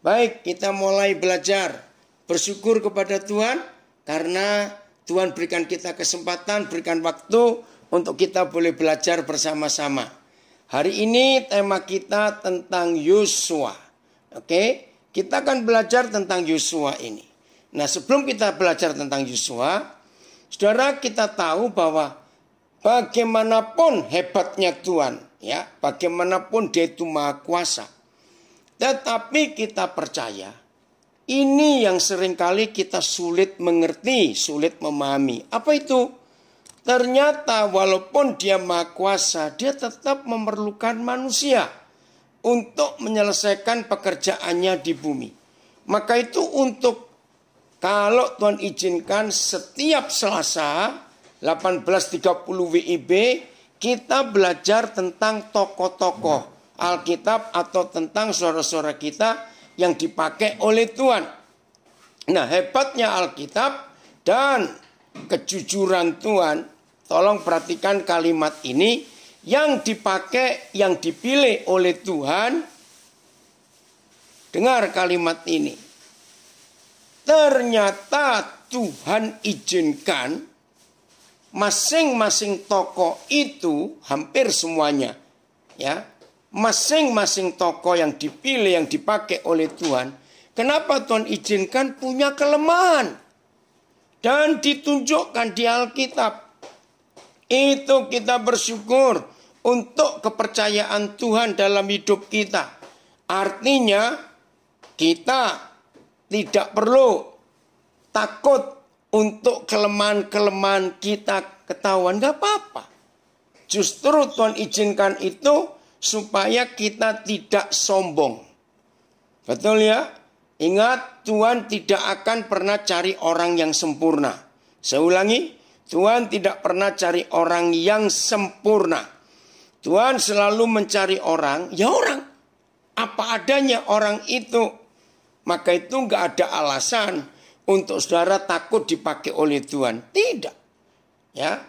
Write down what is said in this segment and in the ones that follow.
Baik, kita mulai belajar bersyukur kepada Tuhan karena Tuhan berikan kita kesempatan, berikan waktu untuk kita boleh belajar bersama-sama. Hari ini tema kita tentang Yosua. Oke, kita akan belajar tentang Yosua ini. Nah, sebelum kita belajar tentang Yosua, Saudara kita tahu bahwa bagaimanapun hebatnya Tuhan, ya, bagaimanapun dia itu maha kuasa, tetapi kita percaya, ini yang seringkali kita sulit mengerti, sulit memahami. Apa itu? Ternyata walaupun dia maha kuasa, dia tetap memerlukan manusia untuk menyelesaikan pekerjaannya di bumi. Maka itu untuk kalau Tuhan izinkan setiap Selasa 18.30 WIB kita belajar tentang tokoh-tokoh Alkitab atau tentang suara-suara kita yang dipakai oleh Tuhan. Nah, hebatnya Alkitab dan kejujuran Tuhan, tolong perhatikan kalimat ini yang dipakai yang dipilih oleh Tuhan. Dengar kalimat ini. Ternyata Tuhan izinkan masing-masing tokoh itu hampir semuanya ya masing-masing toko yang dipilih, yang dipakai oleh Tuhan, kenapa Tuhan izinkan punya kelemahan dan ditunjukkan di Alkitab? Itu kita bersyukur untuk kepercayaan Tuhan dalam hidup kita. Artinya, kita tidak perlu takut untuk kelemahan-kelemahan kita ketahuan. Gak apa-apa. Justru Tuhan izinkan itu supaya kita tidak sombong. Betul ya? Ingat, Tuhan tidak akan pernah cari orang yang sempurna. Saya ulangi, Tuhan tidak pernah cari orang yang sempurna. Tuhan selalu mencari orang, ya orang. Apa adanya orang itu. Maka itu nggak ada alasan untuk saudara takut dipakai oleh Tuhan. Tidak. Ya.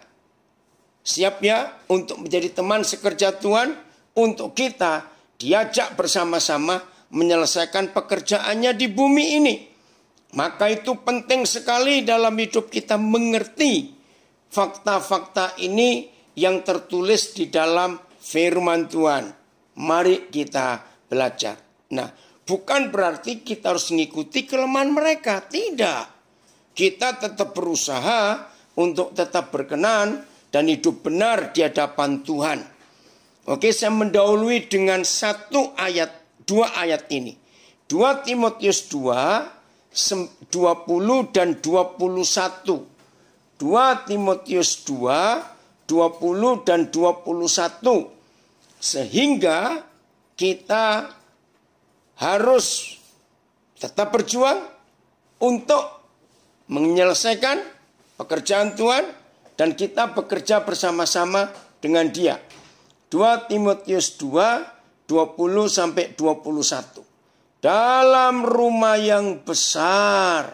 Siap ya untuk menjadi teman sekerja Tuhan? untuk kita diajak bersama-sama menyelesaikan pekerjaannya di bumi ini. Maka itu penting sekali dalam hidup kita mengerti fakta-fakta ini yang tertulis di dalam firman Tuhan. Mari kita belajar. Nah, bukan berarti kita harus mengikuti kelemahan mereka, tidak. Kita tetap berusaha untuk tetap berkenan dan hidup benar di hadapan Tuhan. Oke, saya mendahului dengan satu ayat, dua ayat ini. 2 Timotius 2, 20 dan 21. 2 Timotius 2, 20 dan 21. Sehingga kita harus tetap berjuang untuk menyelesaikan pekerjaan Tuhan dan kita bekerja bersama-sama dengan dia. 2 Timotius 2 20 sampai 21. Dalam rumah yang besar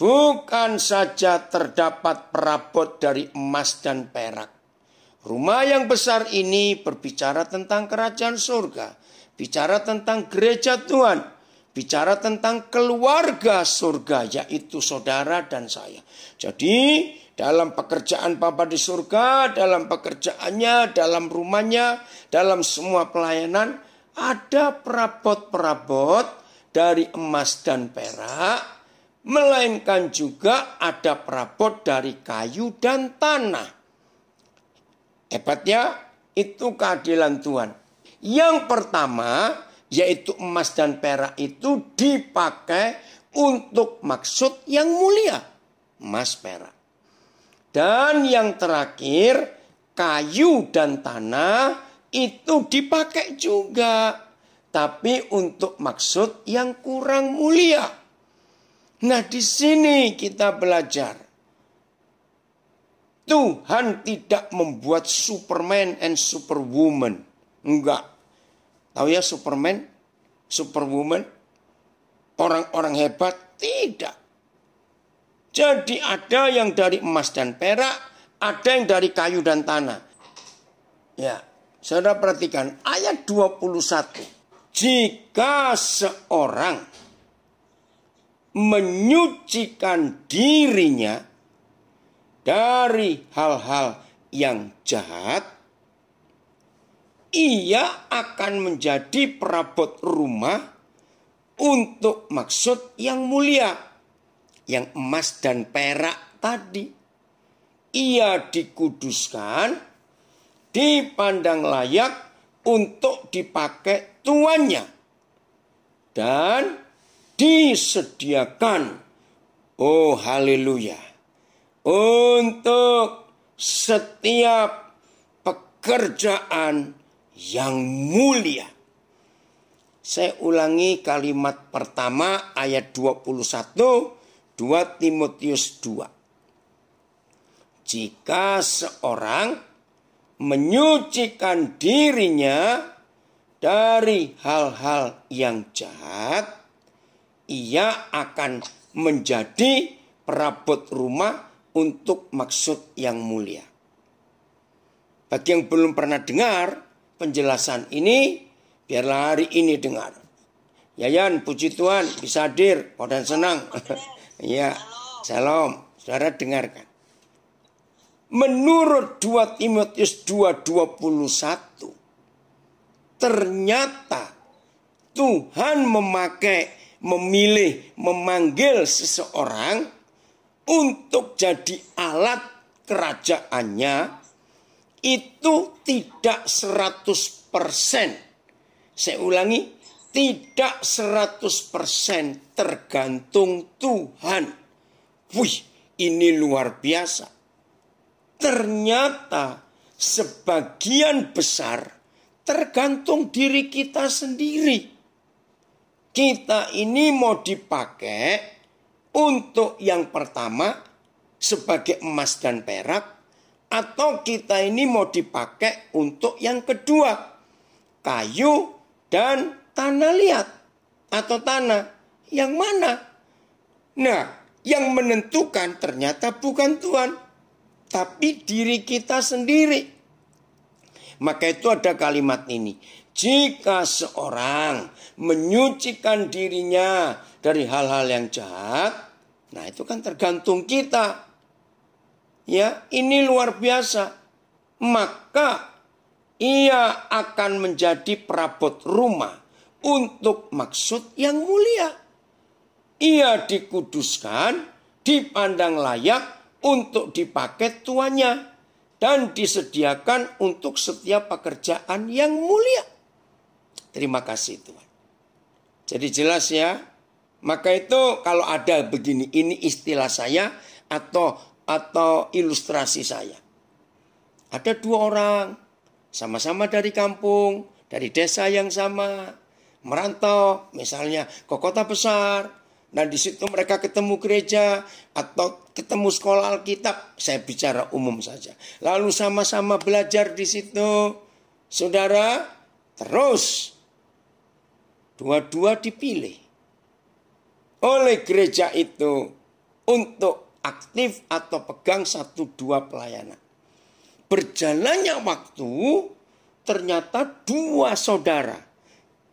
bukan saja terdapat perabot dari emas dan perak. Rumah yang besar ini berbicara tentang kerajaan surga, bicara tentang gereja Tuhan, bicara tentang keluarga surga yaitu saudara dan saya. Jadi dalam pekerjaan Bapa di surga, dalam pekerjaannya, dalam rumahnya, dalam semua pelayanan, ada perabot-perabot dari emas dan perak, melainkan juga ada perabot dari kayu dan tanah. Hebatnya itu keadilan Tuhan. Yang pertama yaitu emas dan perak itu dipakai untuk maksud yang mulia. Emas perak. Dan yang terakhir, kayu dan tanah itu dipakai juga, tapi untuk maksud yang kurang mulia. Nah, di sini kita belajar Tuhan tidak membuat Superman and Superwoman. Enggak. Tahu ya Superman, Superwoman, orang-orang hebat? Tidak. Jadi ada yang dari emas dan perak, ada yang dari kayu dan tanah. Ya, Saudara perhatikan ayat 21. Jika seorang menyucikan dirinya dari hal-hal yang jahat, ia akan menjadi perabot rumah untuk maksud yang mulia yang emas dan perak tadi. Ia dikuduskan, dipandang layak untuk dipakai tuannya. Dan disediakan, oh haleluya, untuk setiap pekerjaan yang mulia. Saya ulangi kalimat pertama ayat 21 2 Timotius 2. Jika seorang menyucikan dirinya dari hal-hal yang jahat, ia akan menjadi perabot rumah untuk maksud yang mulia. Bagi yang belum pernah dengar penjelasan ini, biarlah hari ini dengar. Yayan, puji Tuhan, bisa hadir, dan senang. Ya, salam. Saudara dengarkan. Menurut 2 Timotius 2:21 ternyata Tuhan memakai, memilih, memanggil seseorang untuk jadi alat kerajaannya itu tidak 100%. Saya ulangi, tidak 100% tergantung Tuhan. Wih, ini luar biasa. Ternyata sebagian besar tergantung diri kita sendiri. Kita ini mau dipakai untuk yang pertama sebagai emas dan perak atau kita ini mau dipakai untuk yang kedua kayu dan tanah liat atau tanah yang mana? Nah, yang menentukan ternyata bukan Tuhan, tapi diri kita sendiri. Maka itu ada kalimat ini. Jika seorang menyucikan dirinya dari hal-hal yang jahat, nah itu kan tergantung kita. Ya, ini luar biasa. Maka ia akan menjadi perabot rumah untuk maksud yang mulia. Ia dikuduskan, dipandang layak untuk dipakai tuannya dan disediakan untuk setiap pekerjaan yang mulia. Terima kasih Tuhan. Jadi jelas ya. Maka itu kalau ada begini ini istilah saya atau atau ilustrasi saya. Ada dua orang sama-sama dari kampung, dari desa yang sama merantau misalnya ke kota besar dan di situ mereka ketemu gereja atau ketemu sekolah Alkitab saya bicara umum saja lalu sama-sama belajar di situ saudara terus dua-dua dipilih oleh gereja itu untuk aktif atau pegang satu dua pelayanan. Berjalannya waktu ternyata dua saudara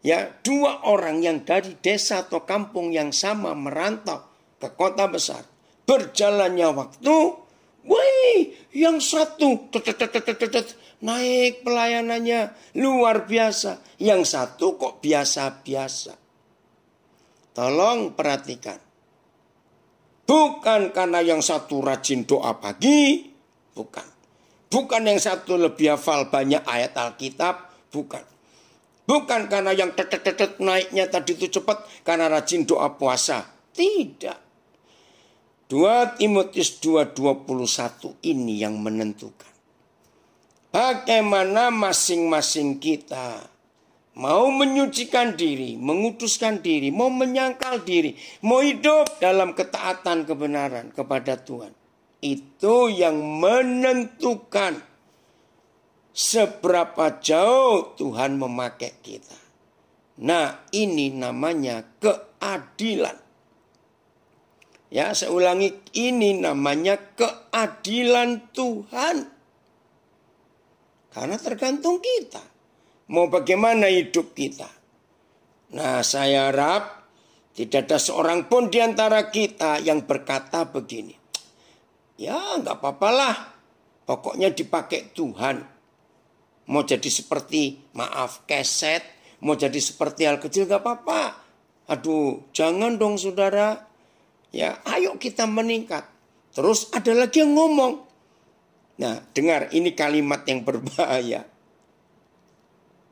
ya dua orang yang dari desa atau kampung yang sama merantau ke kota besar berjalannya waktu woi yang satu naik pelayanannya luar biasa. Yang satu kok biasa-biasa. Tolong perhatikan. Bukan karena yang satu rajin doa pagi, bukan. Bukan yang satu lebih hafal banyak ayat Alkitab, bukan. Bukan karena yang tetet naiknya tadi itu cepat karena rajin doa puasa. Tidak. 2 Timotius 2:21 ini yang menentukan. Bagaimana masing-masing kita mau menyucikan diri, menguduskan diri, mau menyangkal diri, mau hidup dalam ketaatan kebenaran kepada Tuhan. Itu yang menentukan seberapa jauh Tuhan memakai kita. Nah, ini namanya keadilan. Ya, saya ulangi, ini namanya keadilan Tuhan. Karena tergantung kita. Mau bagaimana hidup kita. Nah, saya harap tidak ada seorang pun di antara kita yang berkata begini. Ya, enggak apa-apalah. Pokoknya dipakai Tuhan Mau jadi seperti maaf keset, mau jadi seperti hal kecil gak apa-apa. Aduh, jangan dong saudara. Ya, ayo kita meningkat. Terus ada lagi yang ngomong. Nah, dengar ini kalimat yang berbahaya.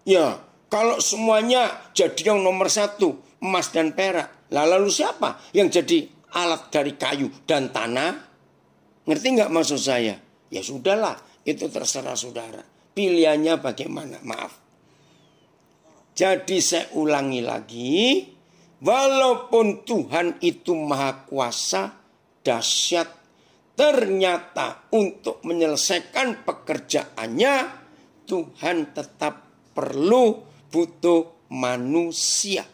Ya, kalau semuanya jadi yang nomor satu, emas dan perak. Lah lalu siapa yang jadi alat dari kayu dan tanah? Ngerti nggak maksud saya? Ya sudahlah, itu terserah saudara pilihannya bagaimana? Maaf. Jadi saya ulangi lagi, walaupun Tuhan itu maha kuasa, dahsyat, ternyata untuk menyelesaikan pekerjaannya Tuhan tetap perlu butuh manusia.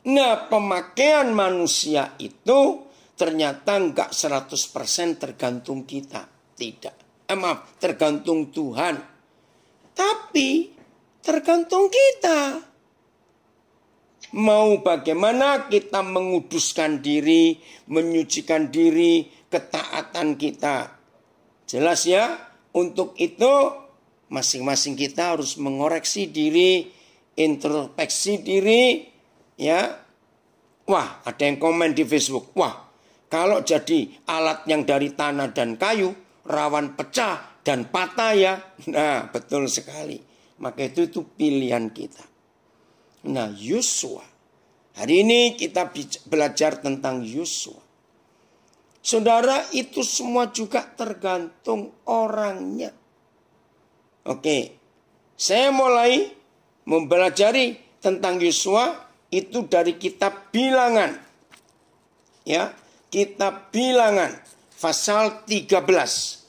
Nah pemakaian manusia itu ternyata nggak 100% tergantung kita. Tidak eh, maaf, tergantung Tuhan. Tapi tergantung kita. Mau bagaimana kita menguduskan diri, menyucikan diri, ketaatan kita. Jelas ya, untuk itu masing-masing kita harus mengoreksi diri, introspeksi diri, ya. Wah, ada yang komen di Facebook. Wah, kalau jadi alat yang dari tanah dan kayu, rawan pecah dan patah ya. Nah, betul sekali. Maka itu itu pilihan kita. Nah, Yusua Hari ini kita belajar tentang Yusua Saudara, itu semua juga tergantung orangnya. Oke, saya mulai mempelajari tentang Yusua itu dari kitab bilangan. Ya, kitab bilangan pasal 13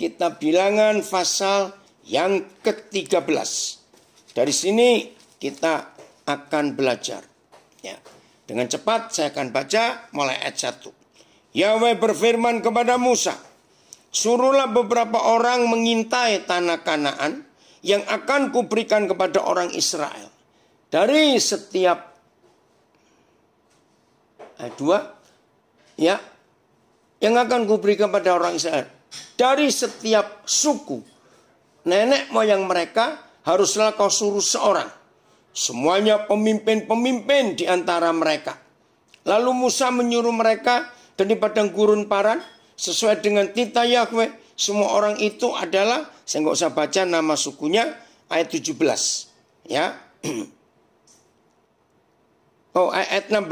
kitab bilangan pasal yang ke-13. Dari sini kita akan belajar. Ya. Dengan cepat saya akan baca mulai ayat 1. Yahweh berfirman kepada Musa, Suruhlah beberapa orang mengintai tanah kanaan yang akan kuberikan kepada orang Israel. Dari setiap ayat 2, ya, yang akan kuberikan kepada orang Israel dari setiap suku. Nenek moyang mereka haruslah kau suruh seorang. Semuanya pemimpin-pemimpin di antara mereka. Lalu Musa menyuruh mereka dari padang gurun paran sesuai dengan titah Yahweh. Semua orang itu adalah, saya nggak usah baca nama sukunya, ayat 17. Ya. Oh, ayat 16.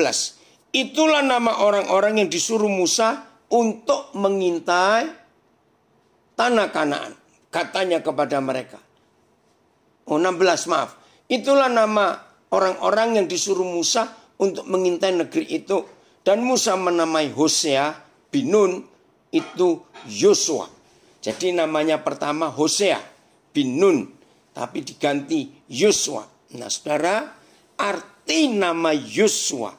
Itulah nama orang-orang yang disuruh Musa untuk mengintai tanah Kanaan. Katanya kepada mereka. Oh 16 maaf. Itulah nama orang-orang yang disuruh Musa untuk mengintai negeri itu. Dan Musa menamai Hosea bin Nun itu Yosua. Jadi namanya pertama Hosea bin Nun. Tapi diganti Yosua. Nah saudara arti nama Yosua.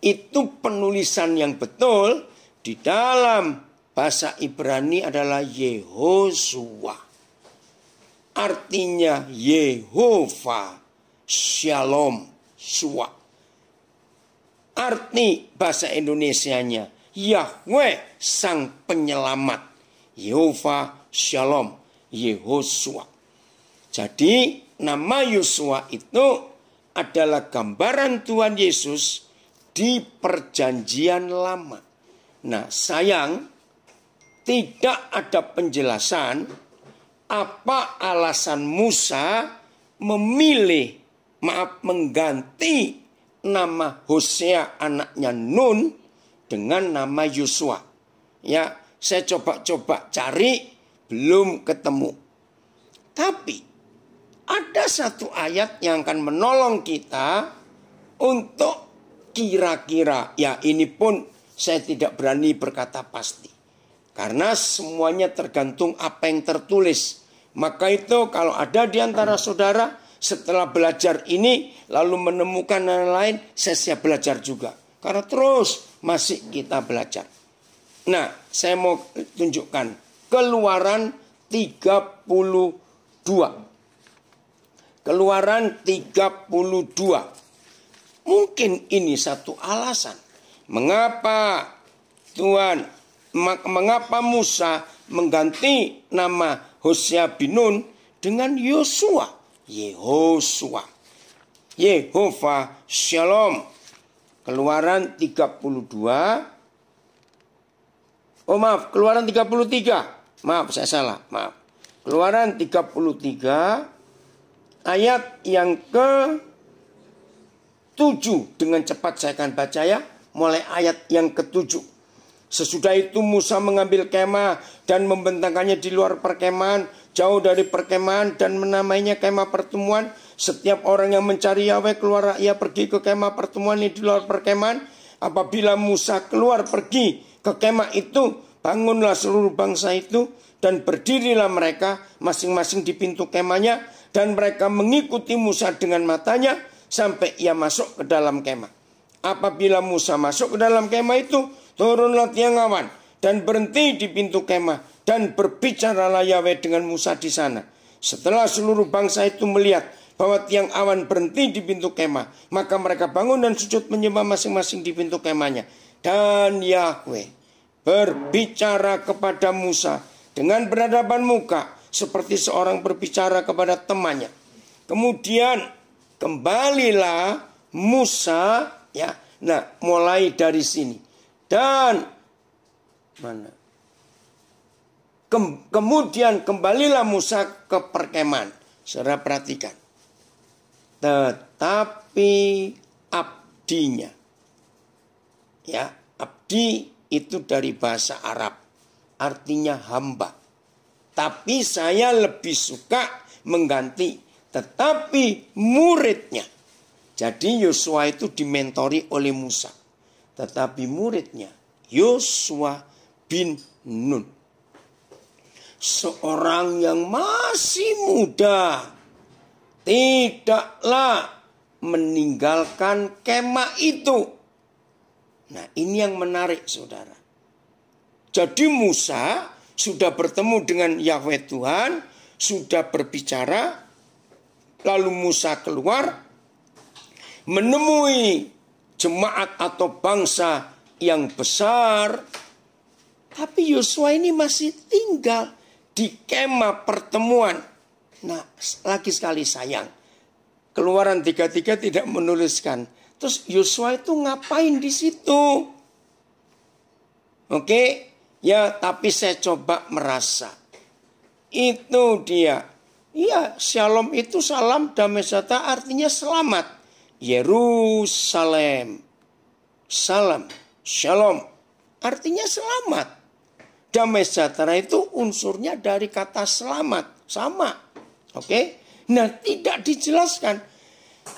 Itu penulisan yang betul di dalam bahasa Ibrani adalah Yehoshua. Artinya Yehova Shalom Shua. Arti bahasa Indonesianya Yahweh Sang Penyelamat. Yehova Shalom Yehoshua. Jadi nama Yosua itu adalah gambaran Tuhan Yesus di perjanjian lama. Nah sayang tidak ada penjelasan apa alasan Musa memilih maaf mengganti nama Hosea anaknya Nun dengan nama Yosua. Ya, saya coba-coba cari belum ketemu. Tapi ada satu ayat yang akan menolong kita untuk kira-kira ya ini pun saya tidak berani berkata pasti. Karena semuanya tergantung apa yang tertulis. Maka itu kalau ada di antara saudara setelah belajar ini lalu menemukan yang lain, saya siap belajar juga. Karena terus masih kita belajar. Nah, saya mau tunjukkan Keluaran 32. Keluaran 32. Mungkin ini satu alasan mengapa Tuhan mengapa Musa mengganti nama Hosea bin Nun dengan Yosua, Yehosua. Yehova Shalom. Keluaran 32 Oh maaf, Keluaran 33. Maaf, saya salah. Maaf. Keluaran 33 ayat yang ke 7 dengan cepat saya akan baca ya mulai ayat yang ketujuh Sesudah itu Musa mengambil kemah dan membentangkannya di luar perkemahan, jauh dari perkemahan dan menamainya kemah pertemuan. Setiap orang yang mencari Yahweh keluar ia pergi ke kemah pertemuan ini di luar perkemahan. Apabila Musa keluar pergi ke kemah itu, bangunlah seluruh bangsa itu dan berdirilah mereka masing-masing di pintu kemahnya dan mereka mengikuti Musa dengan matanya sampai ia masuk ke dalam kemah. Apabila Musa masuk ke dalam kemah itu, Turunlah tiang awan dan berhenti di pintu kemah dan berbicaralah Yahweh dengan Musa di sana. Setelah seluruh bangsa itu melihat bahwa tiang awan berhenti di pintu kemah, maka mereka bangun dan sujud menyembah masing-masing di pintu kemahnya. Dan Yahweh berbicara kepada Musa dengan berhadapan muka seperti seorang berbicara kepada temannya. Kemudian kembalilah Musa ya. Nah, mulai dari sini dan mana? Kem, kemudian kembalilah Musa ke perkemahan. Saudara perhatikan. Tetapi abdinya. Ya, abdi itu dari bahasa Arab. Artinya hamba. Tapi saya lebih suka mengganti. Tetapi muridnya. Jadi Yosua itu dimentori oleh Musa tetapi muridnya Yosua bin Nun. Seorang yang masih muda tidaklah meninggalkan kemah itu. Nah, ini yang menarik, saudara. Jadi, Musa sudah bertemu dengan Yahweh Tuhan, sudah berbicara, lalu Musa keluar menemui jemaat atau bangsa yang besar. Tapi Yosua ini masih tinggal di kemah pertemuan. Nah, lagi sekali sayang. Keluaran 33 tidak menuliskan. Terus Yosua itu ngapain di situ? Oke, ya tapi saya coba merasa. Itu dia. Iya, shalom itu salam damai serta artinya selamat. Yerusalem. Salam, shalom. Artinya selamat. Damai sejahtera itu unsurnya dari kata selamat. Sama. Oke. Okay? Nah, tidak dijelaskan.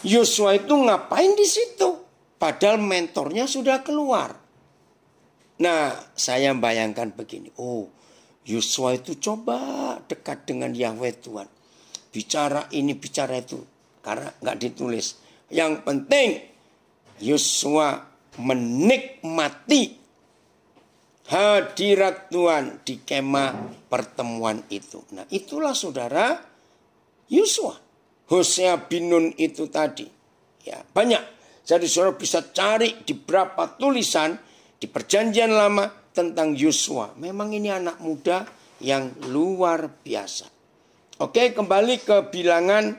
Yosua itu ngapain di situ? Padahal mentornya sudah keluar. Nah, saya bayangkan begini. Oh, Yosua itu coba dekat dengan Yahweh Tuhan. Bicara ini, bicara itu. Karena nggak ditulis yang penting Yosua menikmati hadirat Tuhan di kemah pertemuan itu. Nah itulah saudara Yosua. Hosea Binun itu tadi. Ya, banyak. Jadi saudara bisa cari di berapa tulisan di perjanjian lama tentang Yosua. Memang ini anak muda yang luar biasa. Oke, kembali ke bilangan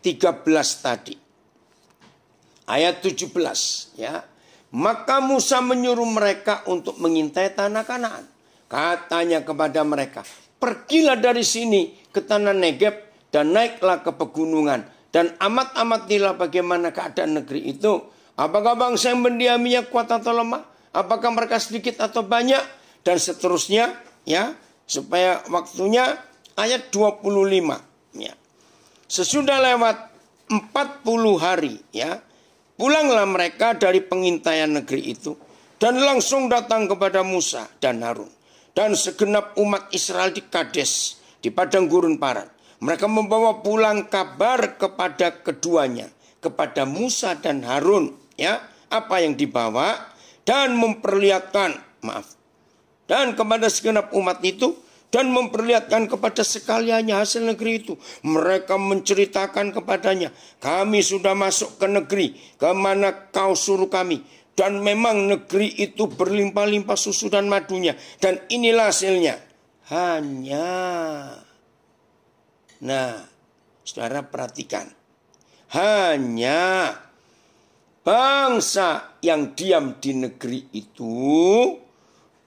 13 tadi ayat 17 ya. Maka Musa menyuruh mereka untuk mengintai tanah Kanaan. Katanya kepada mereka, "Pergilah dari sini ke tanah Negeb dan naiklah ke pegunungan dan amat-amatilah bagaimana keadaan negeri itu. Apakah bangsa yang mendiaminya kuat atau lemah? Apakah mereka sedikit atau banyak?" Dan seterusnya ya, supaya waktunya ayat 25 ya. Sesudah lewat 40 hari ya Pulanglah mereka dari pengintaian negeri itu dan langsung datang kepada Musa dan Harun dan segenap umat Israel di Kades di padang gurun Paran. Mereka membawa pulang kabar kepada keduanya, kepada Musa dan Harun, ya, apa yang dibawa dan memperlihatkan, maaf, dan kepada segenap umat itu dan memperlihatkan kepada sekaliannya hasil negeri itu. Mereka menceritakan kepadanya, kami sudah masuk ke negeri, kemana kau suruh kami. Dan memang negeri itu berlimpah-limpah susu dan madunya. Dan inilah hasilnya. Hanya. Nah, saudara perhatikan. Hanya bangsa yang diam di negeri itu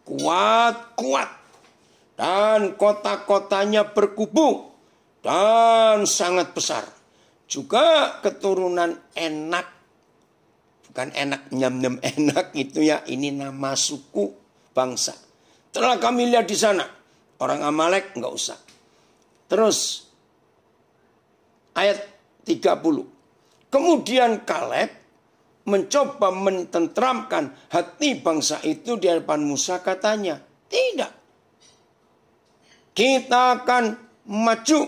kuat-kuat dan kota-kotanya berkubu dan sangat besar. Juga keturunan enak, bukan enak nyam-nyam enak itu ya, ini nama suku bangsa. Telah kami lihat di sana, orang Amalek nggak usah. Terus ayat 30. Kemudian Kaleb mencoba mententramkan hati bangsa itu di hadapan Musa katanya, tidak. Kita akan maju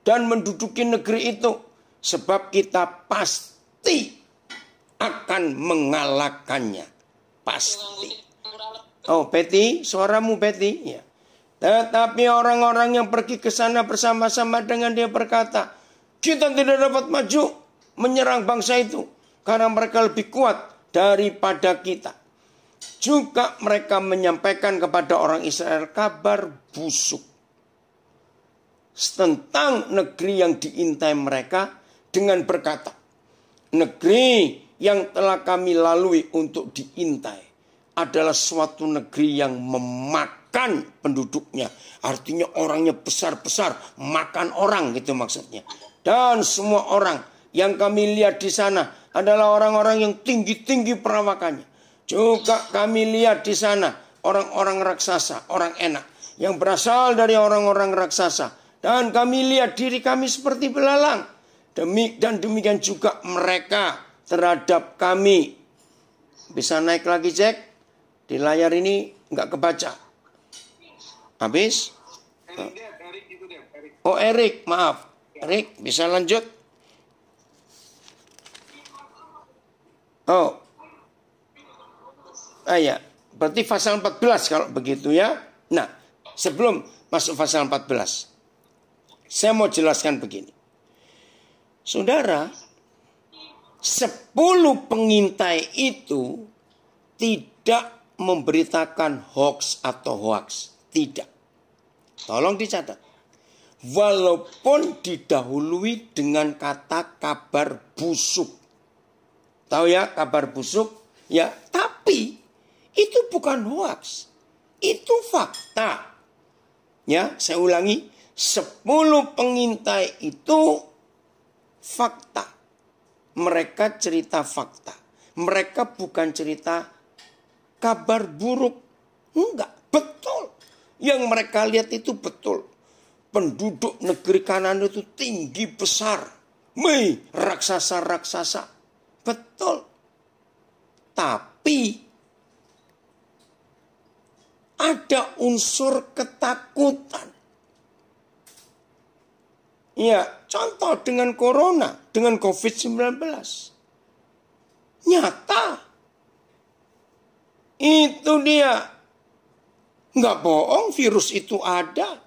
dan menduduki negeri itu sebab kita pasti akan mengalahkannya. Pasti. Oh, Betty, suaramu Betty, ya. Tetapi orang-orang yang pergi ke sana bersama-sama dengan dia berkata, kita tidak dapat maju menyerang bangsa itu karena mereka lebih kuat daripada kita. Juga mereka menyampaikan kepada orang Israel kabar busuk tentang negeri yang diintai mereka dengan berkata, negeri yang telah kami lalui untuk diintai adalah suatu negeri yang memakan penduduknya. Artinya orangnya besar-besar, makan orang gitu maksudnya. Dan semua orang yang kami lihat di sana adalah orang-orang yang tinggi-tinggi perawakannya. Juga kami lihat di sana orang-orang raksasa, orang enak. Yang berasal dari orang-orang raksasa dan kami lihat diri kami seperti belalang. Demi, dan demikian juga mereka terhadap kami. Bisa naik lagi cek. Di layar ini nggak kebaca. Habis? Oh Erik, maaf. Erik, bisa lanjut? Oh. Ah ya, berarti pasal 14 kalau begitu ya. Nah, sebelum masuk pasal 14. Saya mau jelaskan begini. Saudara, sepuluh pengintai itu tidak memberitakan hoax atau hoax. Tidak. Tolong dicatat. Walaupun didahului dengan kata kabar busuk. Tahu ya kabar busuk? Ya, tapi itu bukan hoax. Itu fakta. Ya, saya ulangi. Sepuluh pengintai itu fakta. Mereka cerita fakta. Mereka bukan cerita kabar buruk. Enggak, betul. Yang mereka lihat itu betul. Penduduk negeri kanan itu tinggi besar. Mei, raksasa-raksasa. Betul. Tapi ada unsur ketakutan. Ya, contoh dengan corona, dengan COVID-19. Nyata. Itu dia. Nggak bohong, virus itu ada.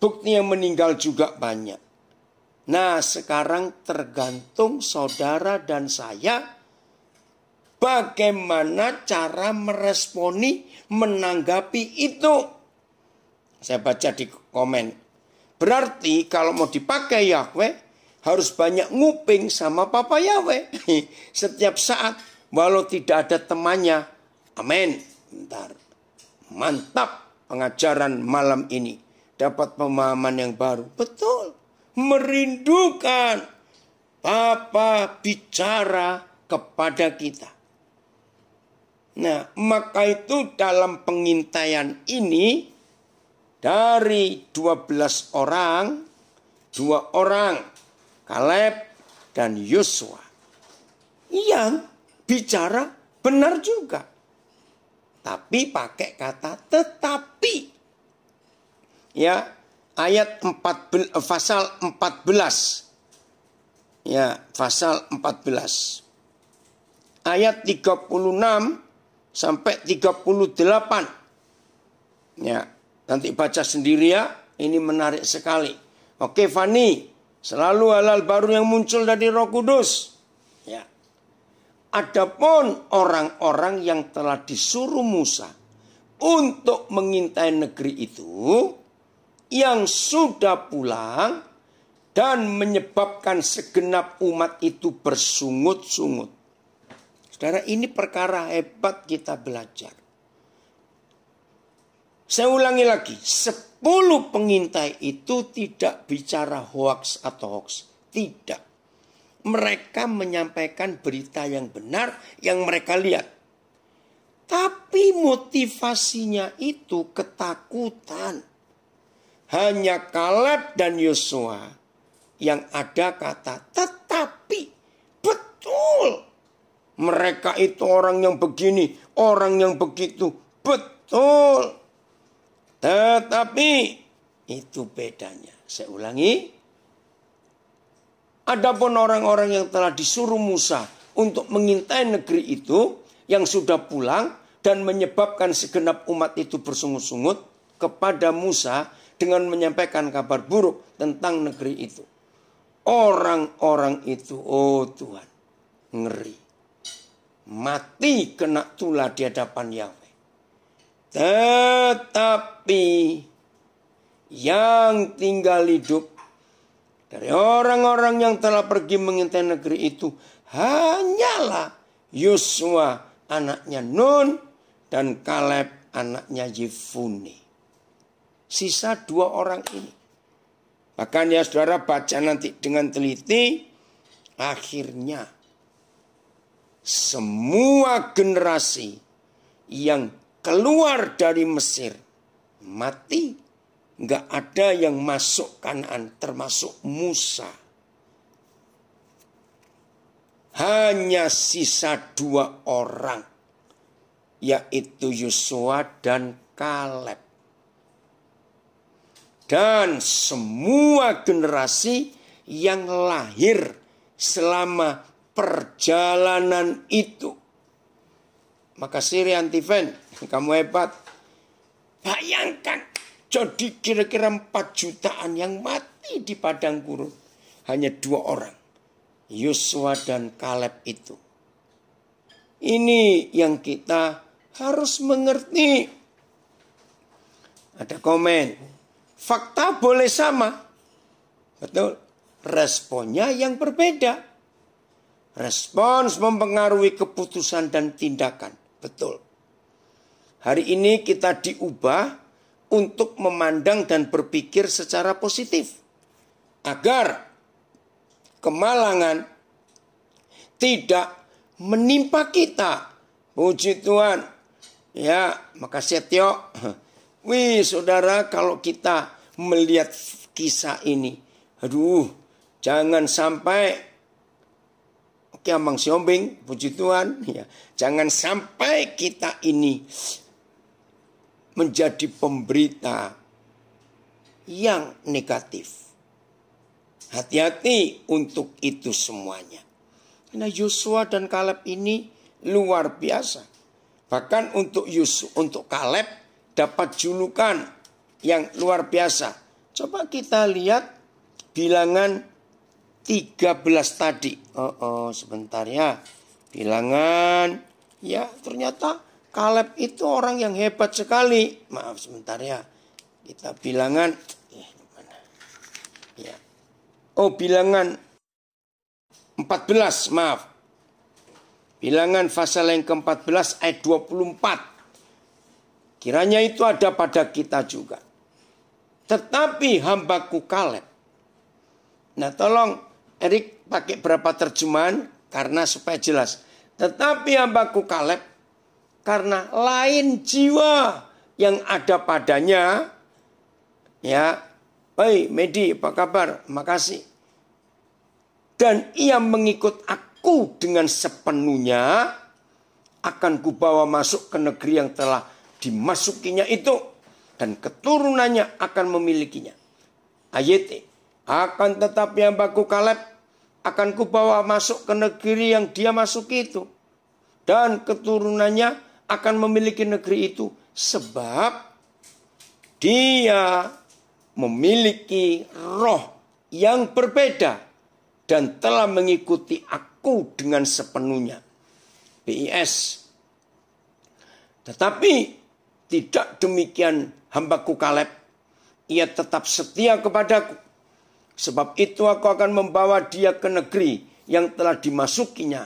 Bukti yang meninggal juga banyak. Nah, sekarang tergantung saudara dan saya bagaimana cara meresponi, menanggapi itu. Saya baca di komen Berarti kalau mau dipakai Yahweh harus banyak nguping sama Papa Yahweh setiap saat walau tidak ada temannya. Amin. Bentar. Mantap pengajaran malam ini. Dapat pemahaman yang baru. Betul. Merindukan Papa bicara kepada kita. Nah, maka itu dalam pengintaian ini dari 12 orang, dua orang Kaleb dan Yosua yang bicara benar juga. Tapi pakai kata tetapi. Ya, ayat 4 pasal 14. Ya, pasal 14. Ayat 36 sampai 38. Ya, Nanti baca sendiri ya. Ini menarik sekali. Oke Fani, selalu halal baru yang muncul dari Roh Kudus. Ya. Adapun orang-orang yang telah disuruh Musa untuk mengintai negeri itu yang sudah pulang dan menyebabkan segenap umat itu bersungut-sungut. Saudara, ini perkara hebat kita belajar. Saya ulangi lagi, sepuluh pengintai itu tidak bicara hoax atau hoax. Tidak. Mereka menyampaikan berita yang benar yang mereka lihat. Tapi motivasinya itu ketakutan. Hanya Kaleb dan Yosua yang ada kata tetapi betul. Mereka itu orang yang begini, orang yang begitu. Betul. Tetapi itu bedanya. Saya ulangi. Adapun orang-orang yang telah disuruh Musa untuk mengintai negeri itu yang sudah pulang dan menyebabkan segenap umat itu bersungut-sungut kepada Musa dengan menyampaikan kabar buruk tentang negeri itu. Orang-orang itu, oh Tuhan, ngeri. Mati kena tulah di hadapan Yahweh. Tetapi yang tinggal hidup dari orang-orang yang telah pergi mengintai negeri itu hanyalah Yosua anaknya Nun dan Kaleb anaknya Yefune. Sisa dua orang ini. Bahkan ya saudara baca nanti dengan teliti. Akhirnya semua generasi yang keluar dari Mesir mati nggak ada yang masuk kanan termasuk Musa hanya sisa dua orang yaitu Yosua dan Kaleb dan semua generasi yang lahir selama perjalanan itu maka Siri Antiven, kamu hebat. Bayangkan, jadi kira-kira 4 jutaan yang mati di padang gurun. Hanya dua orang, Yosua dan Kaleb itu. Ini yang kita harus mengerti. Ada komen. Fakta boleh sama. Betul. Responnya yang berbeda. Respons mempengaruhi keputusan dan tindakan betul. Hari ini kita diubah untuk memandang dan berpikir secara positif. Agar kemalangan tidak menimpa kita. Puji Tuhan. Ya, makasih ya, Tio. Wih, saudara, kalau kita melihat kisah ini, aduh, jangan sampai kiamang siombing, puji Tuhan. Ya. Jangan sampai kita ini menjadi pemberita yang negatif. Hati-hati untuk itu semuanya. Karena Yosua dan Kaleb ini luar biasa. Bahkan untuk Yus, untuk Kaleb dapat julukan yang luar biasa. Coba kita lihat bilangan 13 tadi. Oh, oh sebentar ya. Bilangan. Ya, ternyata Kaleb itu orang yang hebat sekali. Maaf sebentar ya. Kita bilangan. Eh, mana? Ya. Oh, bilangan 14, maaf. Bilangan pasal yang ke-14 ayat 24. Kiranya itu ada pada kita juga. Tetapi hambaku Kaleb. Nah tolong Erik pakai berapa terjemahan karena supaya jelas. Tetapi yang hambaku Kaleb karena lain jiwa yang ada padanya ya Hei Medi apa kabar makasih dan ia mengikut aku dengan sepenuhnya akan kubawa masuk ke negeri yang telah dimasukinya itu dan keturunannya akan memilikinya ayat akan tetapi baku Kaleb akan kubawa masuk ke negeri yang dia masuki itu. Dan keturunannya akan memiliki negeri itu sebab dia memiliki roh yang berbeda dan telah mengikuti aku dengan sepenuhnya. BIS. Tetapi tidak demikian hambaku Kaleb. Ia tetap setia kepadaku Sebab itu aku akan membawa dia ke negeri yang telah dimasukinya.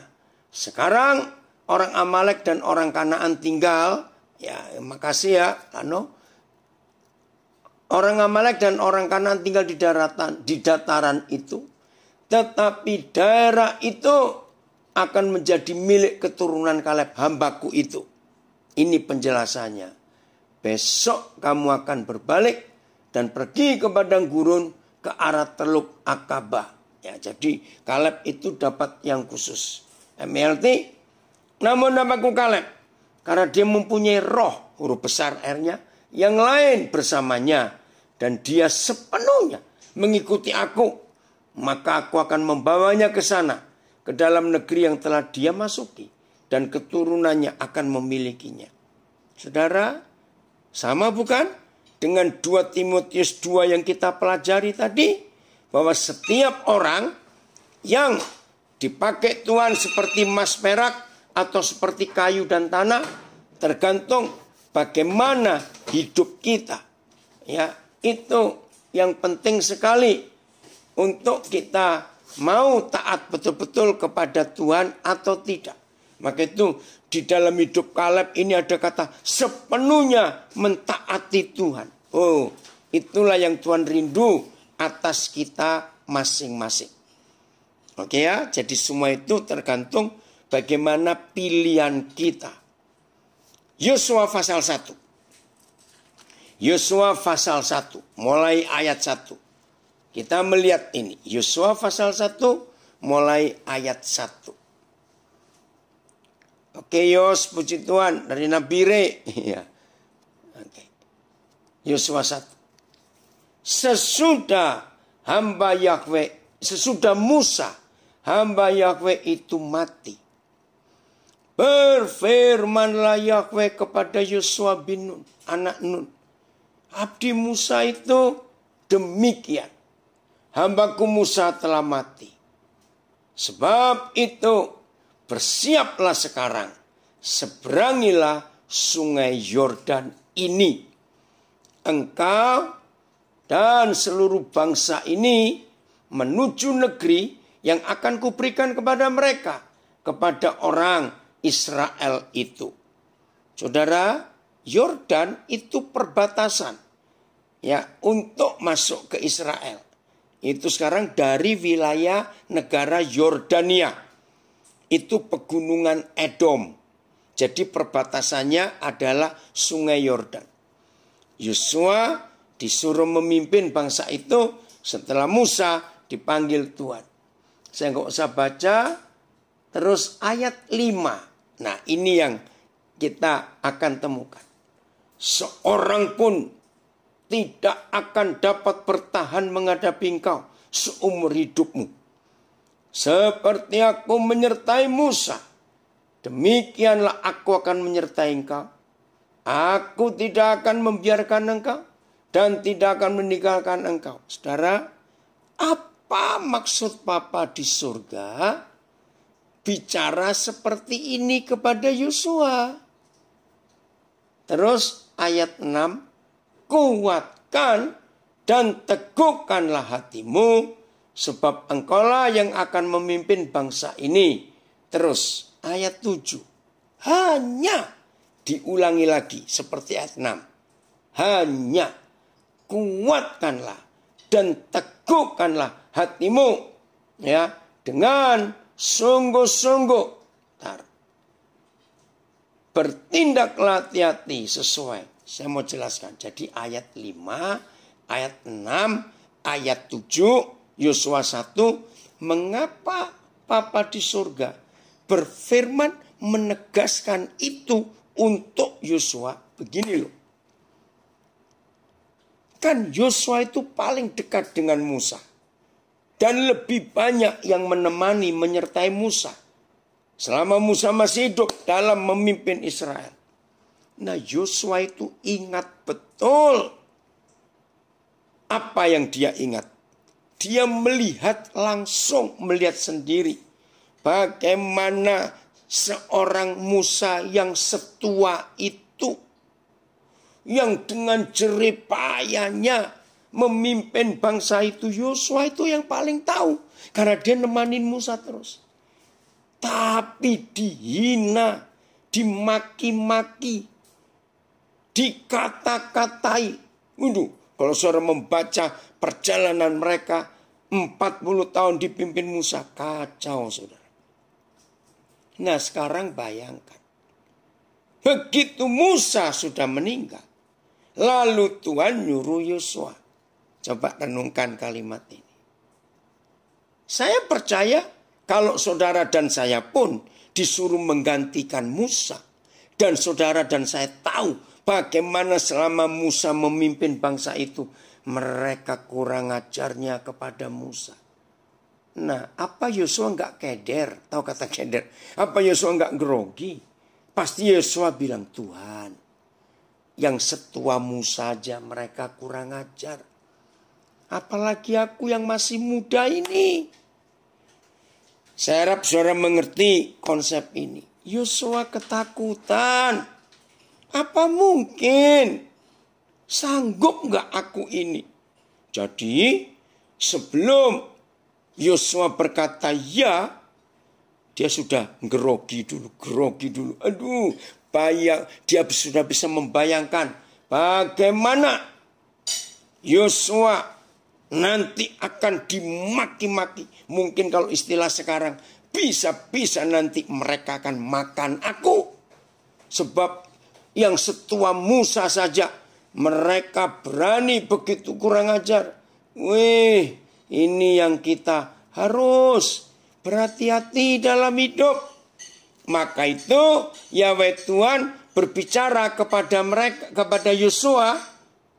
Sekarang orang Amalek dan orang Kanaan tinggal. Ya, makasih ya, Ano. Orang Amalek dan orang Kanaan tinggal di daratan, di dataran itu. Tetapi daerah itu akan menjadi milik keturunan Kaleb hambaku itu. Ini penjelasannya. Besok kamu akan berbalik dan pergi ke padang gurun ke arah Teluk Akaba. Ya, jadi Kaleb itu dapat yang khusus. MLT, namun namaku Kaleb. Karena dia mempunyai roh, huruf besar R-nya, yang lain bersamanya. Dan dia sepenuhnya mengikuti aku. Maka aku akan membawanya ke sana, ke dalam negeri yang telah dia masuki. Dan keturunannya akan memilikinya. Saudara, sama bukan? dengan dua Timotius dua yang kita pelajari tadi bahwa setiap orang yang dipakai Tuhan seperti emas perak atau seperti kayu dan tanah tergantung bagaimana hidup kita ya itu yang penting sekali untuk kita mau taat betul-betul kepada Tuhan atau tidak maka itu di dalam hidup Kaleb ini ada kata sepenuhnya mentaati Tuhan Oh, itulah yang Tuhan rindu atas kita masing-masing. Oke ya, jadi semua itu tergantung bagaimana pilihan kita. Yosua pasal 1. Yosua pasal 1, mulai ayat 1. Kita melihat ini, Yosua pasal 1 mulai ayat 1. Oke Yos, puji Tuhan dari Nabi Re. Ya. Yosua 1. Sesudah hamba Yahweh, sesudah Musa, hamba Yahweh itu mati. Berfirmanlah Yahweh kepada Yosua bin Nun, anak Nun. Abdi Musa itu demikian. Hambaku Musa telah mati. Sebab itu bersiaplah sekarang. Seberangilah sungai Yordan ini engkau dan seluruh bangsa ini menuju negeri yang akan kuberikan kepada mereka, kepada orang Israel itu. Saudara, Yordan itu perbatasan ya untuk masuk ke Israel. Itu sekarang dari wilayah negara Yordania. Itu pegunungan Edom. Jadi perbatasannya adalah Sungai Yordan. Yosua disuruh memimpin bangsa itu setelah Musa dipanggil Tuhan. Saya nggak usah baca terus ayat 5. Nah, ini yang kita akan temukan. Seorang pun tidak akan dapat bertahan menghadapi engkau seumur hidupmu. Seperti aku menyertai Musa, demikianlah aku akan menyertai engkau Aku tidak akan membiarkan engkau dan tidak akan meninggalkan engkau. Saudara, apa maksud Papa di surga bicara seperti ini kepada Yosua? Terus ayat 6, kuatkan dan teguhkanlah hatimu sebab engkau lah yang akan memimpin bangsa ini. Terus ayat 7, hanya diulangi lagi seperti ayat 6. Hanya kuatkanlah dan teguhkanlah hatimu ya dengan sungguh-sungguh bertindaklah hati-hati sesuai saya mau jelaskan jadi ayat 5 ayat 6 ayat 7 Yosua 1 mengapa Papa di surga berfirman menegaskan itu untuk Yosua begini loh. Kan Yosua itu paling dekat dengan Musa. Dan lebih banyak yang menemani menyertai Musa. Selama Musa masih hidup dalam memimpin Israel. Nah Yosua itu ingat betul apa yang dia ingat. Dia melihat langsung, melihat sendiri. Bagaimana seorang Musa yang setua itu yang dengan jeripayanya memimpin bangsa itu Yosua itu yang paling tahu karena dia nemanin Musa terus tapi dihina dimaki-maki dikata-katai Waduh kalau saudara membaca perjalanan mereka 40 tahun dipimpin Musa kacau saudara Nah sekarang bayangkan. Begitu Musa sudah meninggal. Lalu Tuhan nyuruh Yosua. Coba renungkan kalimat ini. Saya percaya kalau saudara dan saya pun disuruh menggantikan Musa. Dan saudara dan saya tahu bagaimana selama Musa memimpin bangsa itu. Mereka kurang ajarnya kepada Musa Nah, apa Yosua nggak keder? Tahu kata keder? Apa Yosua nggak grogi? Pasti Yosua bilang, Tuhan, yang setuamu saja mereka kurang ajar. Apalagi aku yang masih muda ini. Saya harap saudara mengerti konsep ini. Yosua ketakutan. Apa mungkin? Sanggup nggak aku ini? Jadi sebelum Yosua berkata ya, dia sudah grogi dulu, grogi dulu. Aduh, bayang, dia sudah bisa membayangkan bagaimana Yosua nanti akan dimaki-maki. Mungkin kalau istilah sekarang, bisa-bisa nanti mereka akan makan aku. Sebab yang setua Musa saja mereka berani begitu kurang ajar. Wih, ini yang kita harus berhati-hati dalam hidup. Maka itu Yahweh Tuhan berbicara kepada mereka kepada Yosua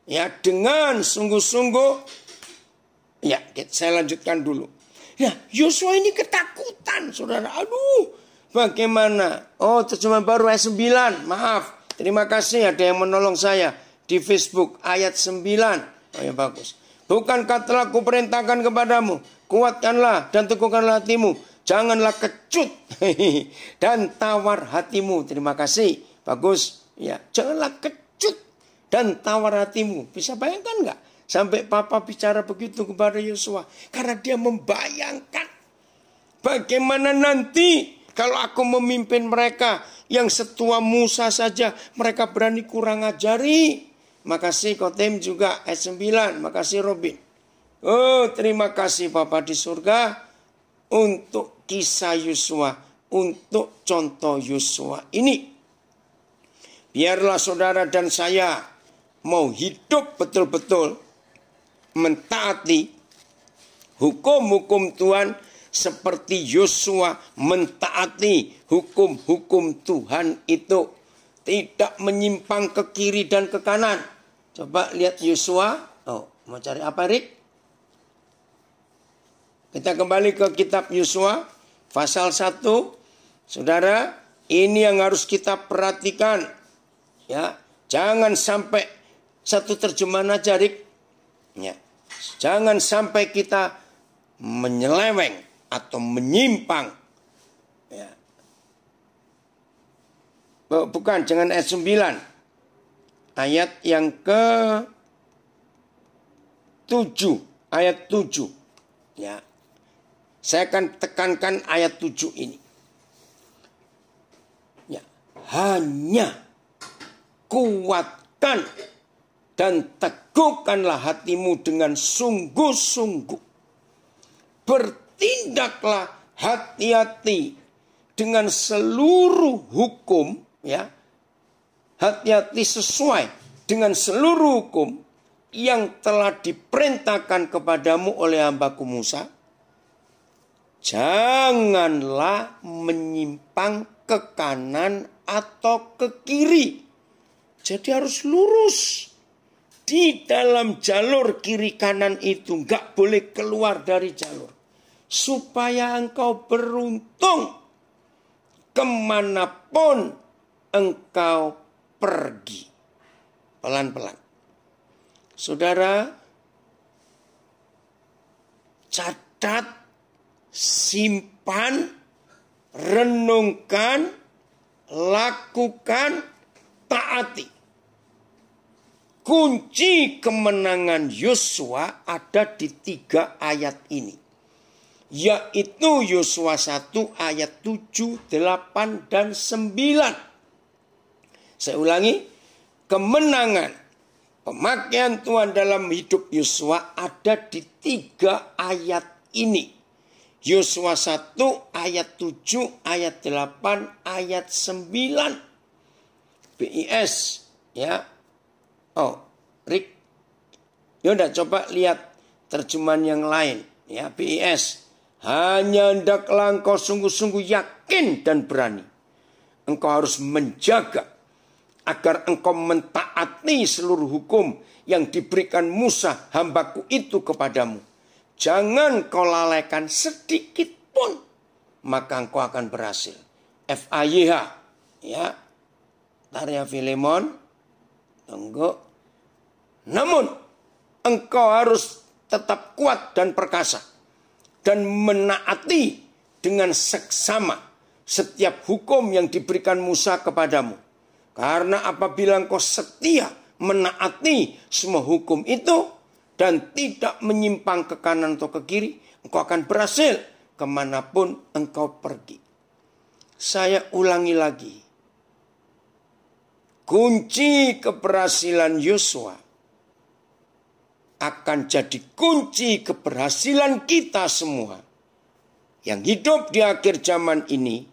ya dengan sungguh-sungguh Ya, saya lanjutkan dulu. Nah, Yosua ini ketakutan, saudara. Aduh, bagaimana? Oh, terjemahan baru ayat 9. Maaf, terima kasih ada yang menolong saya di Facebook ayat 9. Oh ya, bagus. Bukankah telah kuperintahkan kepadamu, kuatkanlah dan teguhkanlah hatimu, janganlah kecut dan tawar hatimu. Terima kasih, bagus. Ya, janganlah kecut dan tawar hatimu. Bisa bayangkan nggak? Sampai papa bicara begitu kepada Yosua karena dia membayangkan bagaimana nanti kalau aku memimpin mereka yang setua Musa saja mereka berani kurang ajari. Makasih Kotim juga S9. Makasih Robin. Oh, terima kasih Bapak di surga untuk kisah Yusua, untuk contoh Yusua ini. Biarlah saudara dan saya mau hidup betul-betul mentaati hukum-hukum Tuhan seperti Yosua mentaati hukum-hukum Tuhan itu tidak menyimpang ke kiri dan ke kanan Coba lihat Yosua. Oh, mau cari apa Rick? Kita kembali ke kitab Yosua pasal 1. Saudara, ini yang harus kita perhatikan. Ya, jangan sampai satu terjemahan aja Rick. Ya. Jangan sampai kita menyeleweng atau menyimpang. Ya. Bukan, jangan ayat 9 ayat yang ke 7 ayat 7 ya saya akan tekankan ayat 7 ini ya hanya kuatkan dan teguhkanlah hatimu dengan sungguh-sungguh bertindaklah hati-hati dengan seluruh hukum ya hati-hati sesuai dengan seluruh hukum yang telah diperintahkan kepadamu oleh hambaku Musa. Janganlah menyimpang ke kanan atau ke kiri. Jadi harus lurus. Di dalam jalur kiri kanan itu nggak boleh keluar dari jalur. Supaya engkau beruntung kemanapun engkau pergi. Pelan-pelan. Saudara, catat, simpan, renungkan, lakukan, taati. Kunci kemenangan Yosua ada di tiga ayat ini. Yaitu Yosua 1 ayat 7, 8, dan 9. Saya ulangi, kemenangan pemakaian Tuhan dalam hidup Yosua ada di tiga ayat ini. Yosua 1 ayat 7, ayat 8, ayat 9. BIS ya. Oh, Rick. Yaudah coba lihat terjemahan yang lain ya BIS. Hanya hendaklah engkau sungguh-sungguh yakin dan berani. Engkau harus menjaga agar engkau mentaati seluruh hukum yang diberikan Musa hambaku itu kepadamu. Jangan kau lalaikan sedikit pun, maka engkau akan berhasil. FAYH, ya. Tarya Filemon, tunggu. Namun, engkau harus tetap kuat dan perkasa. Dan menaati dengan seksama setiap hukum yang diberikan Musa kepadamu karena apabila engkau setia menaati semua hukum itu dan tidak menyimpang ke kanan atau ke kiri, engkau akan berhasil kemanapun engkau pergi. Saya ulangi lagi. Kunci keberhasilan Yosua akan jadi kunci keberhasilan kita semua yang hidup di akhir zaman ini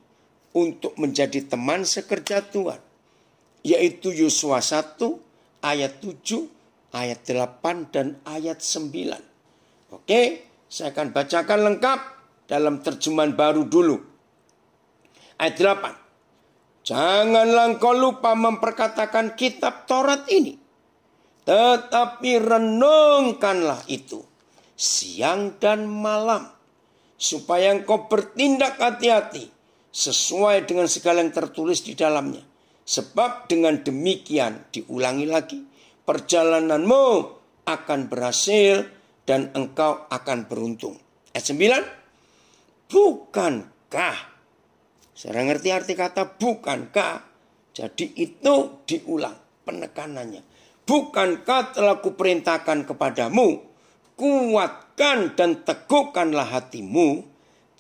untuk menjadi teman sekerja Tuhan yaitu Yosua 1 ayat 7, ayat 8 dan ayat 9. Oke, saya akan bacakan lengkap dalam terjemahan baru dulu. Ayat 8. Janganlah kau lupa memperkatakan kitab Taurat ini. Tetapi renungkanlah itu siang dan malam. Supaya engkau bertindak hati-hati sesuai dengan segala yang tertulis di dalamnya. Sebab dengan demikian diulangi lagi, perjalananmu akan berhasil dan engkau akan beruntung. Ayat 9, bukankah? Saya ngerti arti kata bukankah. Jadi itu diulang penekanannya. Bukankah telah kuperintahkan kepadamu, kuatkan dan teguhkanlah hatimu,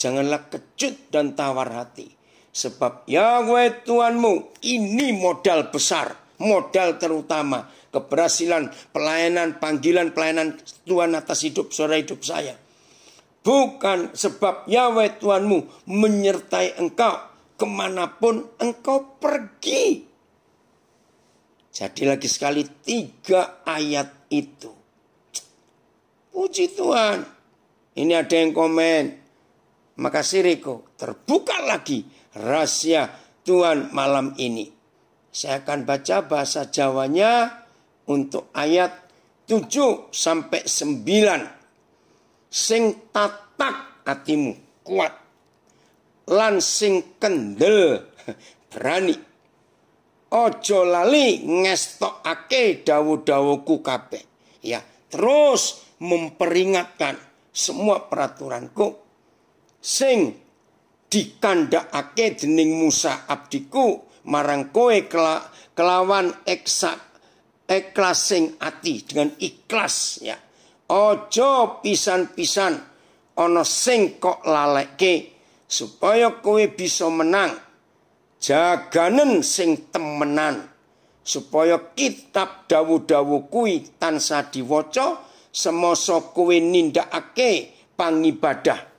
janganlah kecut dan tawar hati Sebab Yahweh Tuhanmu ini modal besar, modal terutama. Keberhasilan, pelayanan, panggilan, pelayanan Tuhan atas hidup, saudara hidup saya. Bukan sebab Yahweh Tuhanmu menyertai engkau kemanapun engkau pergi. Jadi lagi sekali tiga ayat itu. Puji Tuhan. Ini ada yang komen. Makasih Riko. Terbuka lagi rahasia Tuhan malam ini. Saya akan baca bahasa Jawanya untuk ayat 7 sampai 9. Sing tatak hatimu kuat. Lan sing kendel berani. Ojo lali ngestokake dawu-dawuku kape. Ya, terus memperingatkan semua peraturanku sing dikandhakake dening Musa abdiku marang kowe kelawan eksak ikhlas sing ati dengan ikhlas ya aja pisan-pisan ana sing kok laleke supaya kowe bisa menang jaganan sing temenan supaya kitab dawu-dawu kuwi tansah diwaca semasa kowe nindakake pangibadah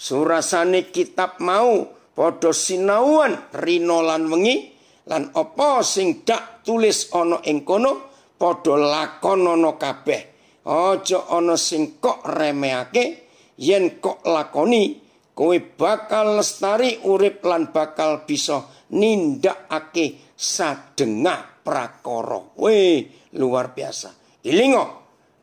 surasane kitab mau padha sinauan rino lan wengi lan apa sing dak tulis ana ing kono padha lakonana kabeh aja ana sing kok remehake yen kok lakoni kowe bakal lestari urip lan bakal bisa nindakake sadengah prakara we luar biasa ilingo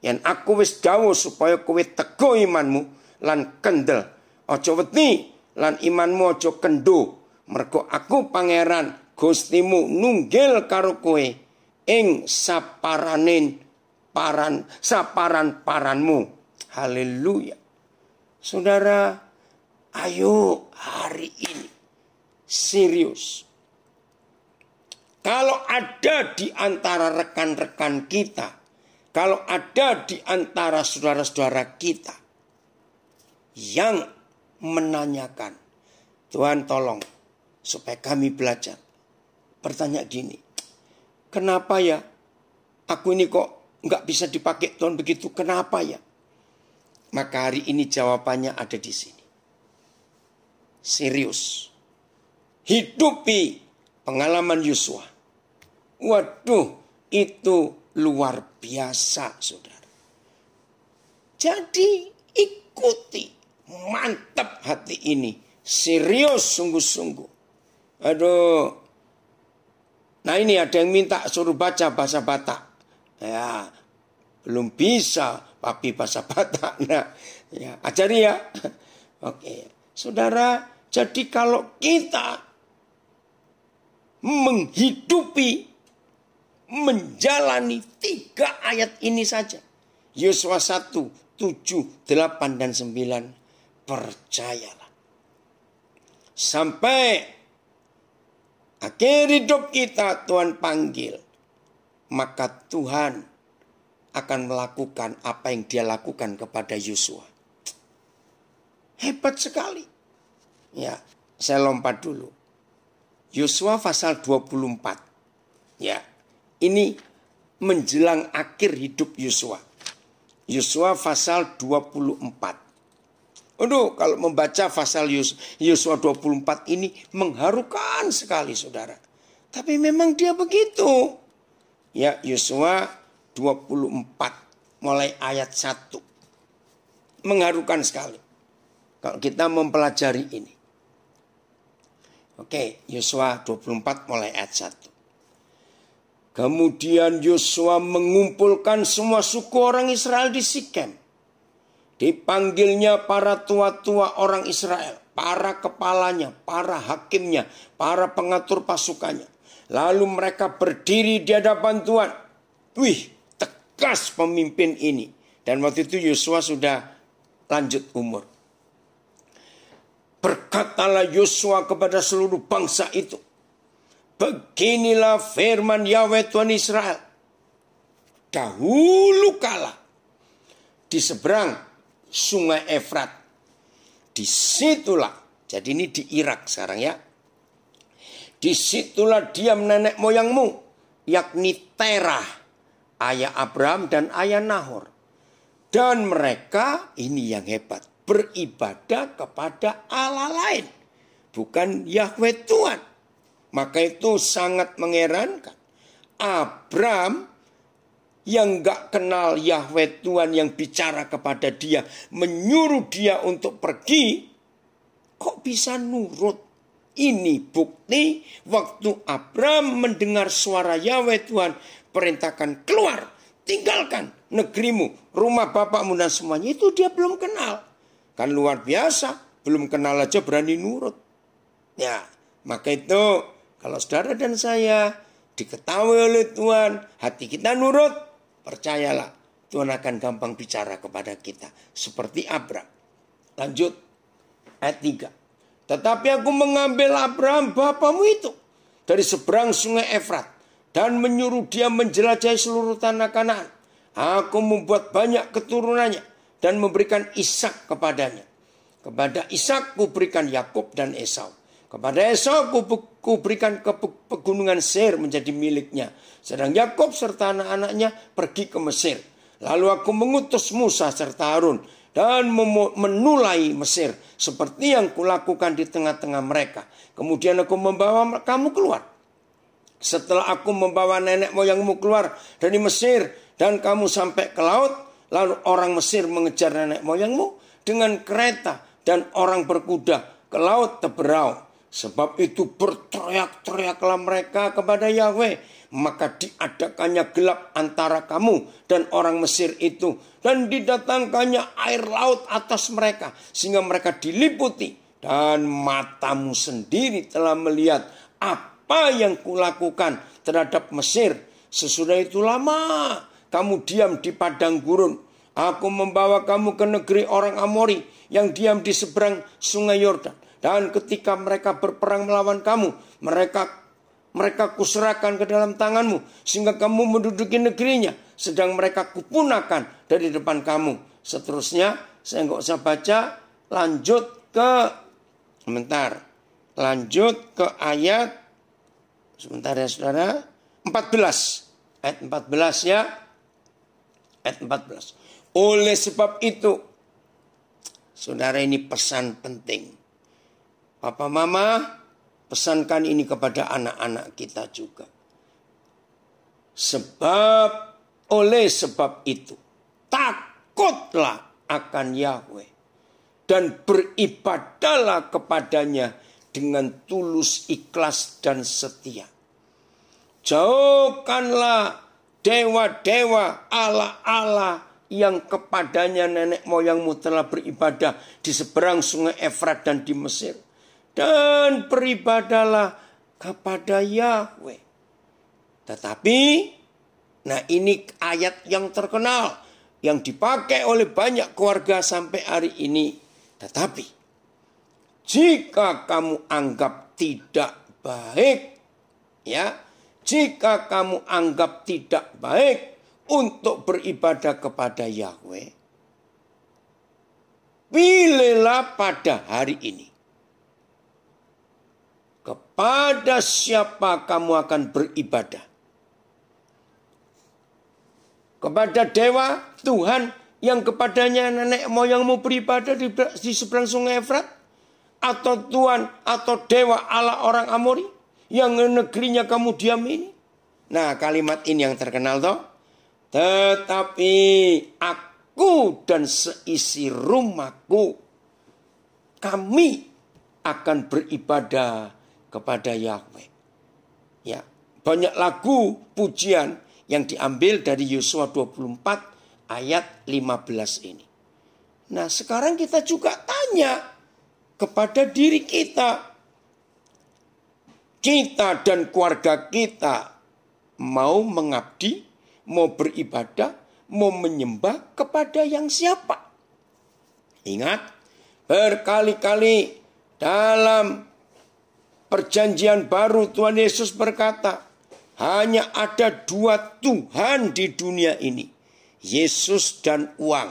yen aku wis dawuh supaya kowe teguh imanmu lan kendel Ojo weti lan imanmu ojo kendo. Mergo aku pangeran Gustimu nunggil karo kue. ing saparanin paran saparan-paranmu. Haleluya. Saudara, ayo hari ini serius. Kalau ada di antara rekan-rekan kita, kalau ada di antara saudara-saudara kita yang menanyakan. Tuhan tolong supaya kami belajar. Bertanya gini, kenapa ya aku ini kok nggak bisa dipakai Tuhan begitu, kenapa ya? Maka hari ini jawabannya ada di sini. Serius. Hidupi pengalaman Yusua. Waduh, itu luar biasa, saudara. Jadi ikuti mantap hati ini. Serius sungguh-sungguh. Aduh. Nah ini ada yang minta suruh baca bahasa Batak. Ya, belum bisa papi bahasa Batak. Nah, ya, ajari ya. Oke. Saudara, jadi kalau kita menghidupi menjalani tiga ayat ini saja. Yosua 1, 7, 8, dan 9 percayalah. Sampai akhir hidup kita Tuhan panggil, maka Tuhan akan melakukan apa yang dia lakukan kepada Yosua. Hebat sekali. Ya, saya lompat dulu. Yosua pasal 24. Ya, ini menjelang akhir hidup Yosua. Yosua pasal 24. Aduh, oh, kalau membaca pasal Yus, 24 ini mengharukan sekali saudara. Tapi memang dia begitu. Ya, Yosua 24 mulai ayat 1. Mengharukan sekali. Kalau kita mempelajari ini. Oke, Yosua 24 mulai ayat 1. Kemudian Yosua mengumpulkan semua suku orang Israel di Sikem Dipanggilnya para tua-tua orang Israel, para kepalanya, para hakimnya, para pengatur pasukannya. Lalu mereka berdiri di hadapan Tuhan. Wih, tegas pemimpin ini. Dan waktu itu Yosua sudah lanjut umur. Berkatalah Yosua kepada seluruh bangsa itu. Beginilah firman Yahweh Tuhan Israel. Dahulu kala di seberang Sungai Efrat. Disitulah, jadi ini di Irak sekarang ya. Disitulah dia nenek moyangmu, yakni Terah, ayah Abraham dan ayah Nahor. Dan mereka, ini yang hebat, beribadah kepada Allah lain. Bukan Yahweh Tuhan. Maka itu sangat mengherankan. Abraham yang gak kenal Yahweh Tuhan yang bicara kepada dia, menyuruh dia untuk pergi, kok bisa nurut? Ini bukti waktu Abram mendengar suara Yahweh Tuhan perintahkan keluar, tinggalkan negerimu, rumah bapakmu dan semuanya itu dia belum kenal. Kan luar biasa, belum kenal aja berani nurut. Ya, maka itu kalau saudara dan saya diketahui oleh Tuhan, hati kita nurut, Percayalah, Tuhan akan gampang bicara kepada kita. Seperti Abraham. Lanjut, ayat 3. Tetapi aku mengambil Abraham bapamu itu dari seberang sungai Efrat dan menyuruh dia menjelajahi seluruh tanah Kanaan. Aku membuat banyak keturunannya dan memberikan Ishak kepadanya. Kepada Ishak kuberikan Yakub dan Esau. Kepada Esau ku kuberikan ke pegunungan Seir menjadi miliknya. Sedang Yakob serta anak-anaknya pergi ke Mesir. Lalu aku mengutus Musa serta Harun dan menulai Mesir seperti yang kulakukan di tengah-tengah mereka. Kemudian aku membawa kamu keluar. Setelah aku membawa nenek moyangmu keluar dari Mesir dan kamu sampai ke laut, lalu orang Mesir mengejar nenek moyangmu dengan kereta dan orang berkuda ke laut Teberau Sebab itu berteriak-teriaklah mereka kepada Yahweh. Maka diadakannya gelap antara kamu dan orang Mesir itu. Dan didatangkannya air laut atas mereka. Sehingga mereka diliputi. Dan matamu sendiri telah melihat apa yang kulakukan terhadap Mesir. Sesudah itu lama kamu diam di padang gurun. Aku membawa kamu ke negeri orang Amori yang diam di seberang sungai Yordan dan ketika mereka berperang melawan kamu, mereka mereka kuserahkan ke dalam tanganmu sehingga kamu menduduki negerinya sedang mereka kupunakan dari depan kamu. Seterusnya saya nggak usah baca lanjut ke sebentar lanjut ke ayat sebentar ya saudara 14 ayat 14 ya ayat 14 oleh sebab itu saudara ini pesan penting Papa mama pesankan ini kepada anak-anak kita juga. Sebab oleh sebab itu takutlah akan Yahweh dan beribadahlah kepadanya dengan tulus ikhlas dan setia. Jauhkanlah dewa-dewa Allah-Allah yang kepadanya nenek moyangmu telah beribadah di seberang sungai Efrat dan di Mesir dan beribadalah kepada Yahweh. Tetapi, nah ini ayat yang terkenal yang dipakai oleh banyak keluarga sampai hari ini. Tetapi, jika kamu anggap tidak baik, ya, jika kamu anggap tidak baik untuk beribadah kepada Yahweh, pilihlah pada hari ini kepada siapa kamu akan beribadah. Kepada dewa Tuhan yang kepadanya nenek moyangmu beribadah di, di seberang sungai Efrat? Atau Tuhan atau dewa Allah orang Amori yang negerinya kamu diam ini? Nah kalimat ini yang terkenal toh. Tetapi aku dan seisi rumahku kami akan beribadah kepada Yahweh. Ya, banyak lagu pujian yang diambil dari Yosua 24 ayat 15 ini. Nah, sekarang kita juga tanya kepada diri kita. Kita dan keluarga kita mau mengabdi, mau beribadah, mau menyembah kepada yang siapa. Ingat, berkali-kali dalam perjanjian baru Tuhan Yesus berkata, hanya ada dua Tuhan di dunia ini. Yesus dan uang.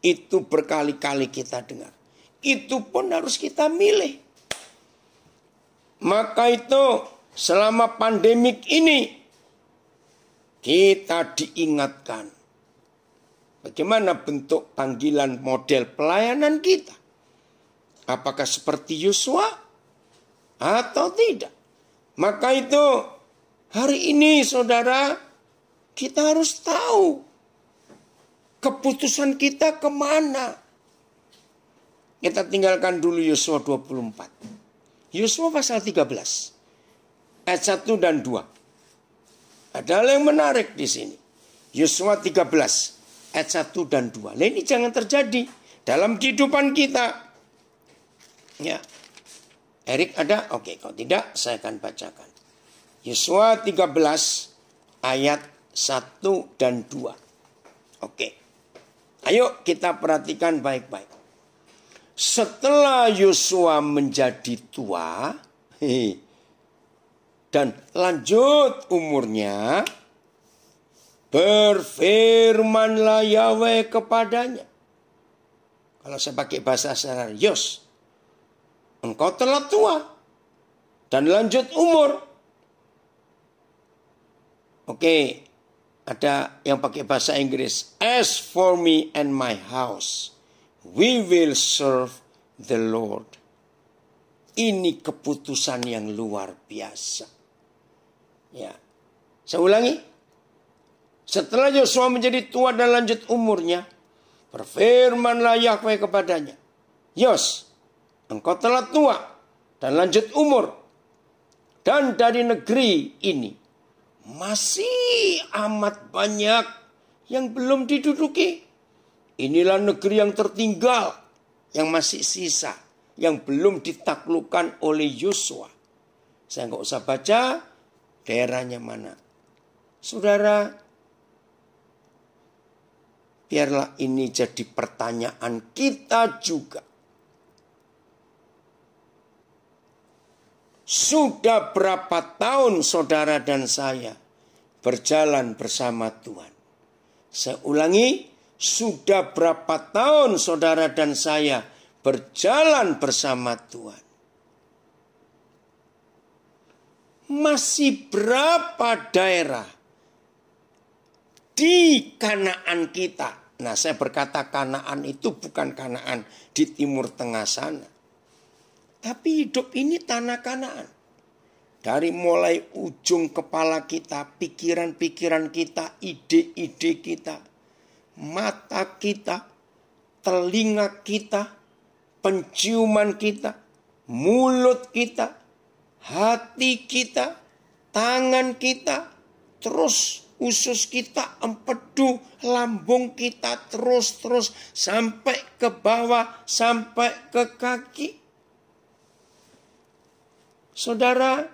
Itu berkali-kali kita dengar. Itu pun harus kita milih. Maka itu selama pandemik ini kita diingatkan bagaimana bentuk panggilan model pelayanan kita. Apakah seperti Yosua atau tidak. Maka itu hari ini saudara kita harus tahu keputusan kita kemana. Kita tinggalkan dulu Yosua 24. Yosua pasal 13. Ayat 1 dan 2. Ada hal yang menarik di sini. Yosua 13 ayat 1 dan 2. Nah, ini jangan terjadi dalam kehidupan kita. Ya, Erik ada? Oke, kalau tidak saya akan bacakan. Yosua 13 ayat 1 dan 2. Oke. Ayo kita perhatikan baik-baik. Setelah Yosua menjadi tua dan lanjut umurnya, berfirmanlah Yahweh kepadanya. Kalau saya pakai bahasa sehari, Yos, engkau telah tua dan lanjut umur. Oke, ada yang pakai bahasa Inggris. As for me and my house, we will serve the Lord. Ini keputusan yang luar biasa. Ya. Saya ulangi. Setelah Yosua menjadi tua dan lanjut umurnya, berfirmanlah Yahweh kepadanya. Yos, engkau telah tua dan lanjut umur, dan dari negeri ini masih amat banyak yang belum diduduki. Inilah negeri yang tertinggal, yang masih sisa, yang belum ditaklukkan oleh Yosua. Saya nggak usah baca daerahnya mana. Saudara, biarlah ini jadi pertanyaan kita juga. Sudah berapa tahun saudara dan saya berjalan bersama Tuhan? Saya ulangi, sudah berapa tahun saudara dan saya berjalan bersama Tuhan? Masih berapa daerah di Kanaan kita? Nah, saya berkata Kanaan itu bukan Kanaan di timur tengah sana tapi hidup ini tanah kanaan. Dari mulai ujung kepala kita, pikiran-pikiran kita, ide-ide kita, mata kita, telinga kita, penciuman kita, mulut kita, hati kita, tangan kita, terus usus kita empedu, lambung kita terus-terus sampai ke bawah, sampai ke kaki. Saudara,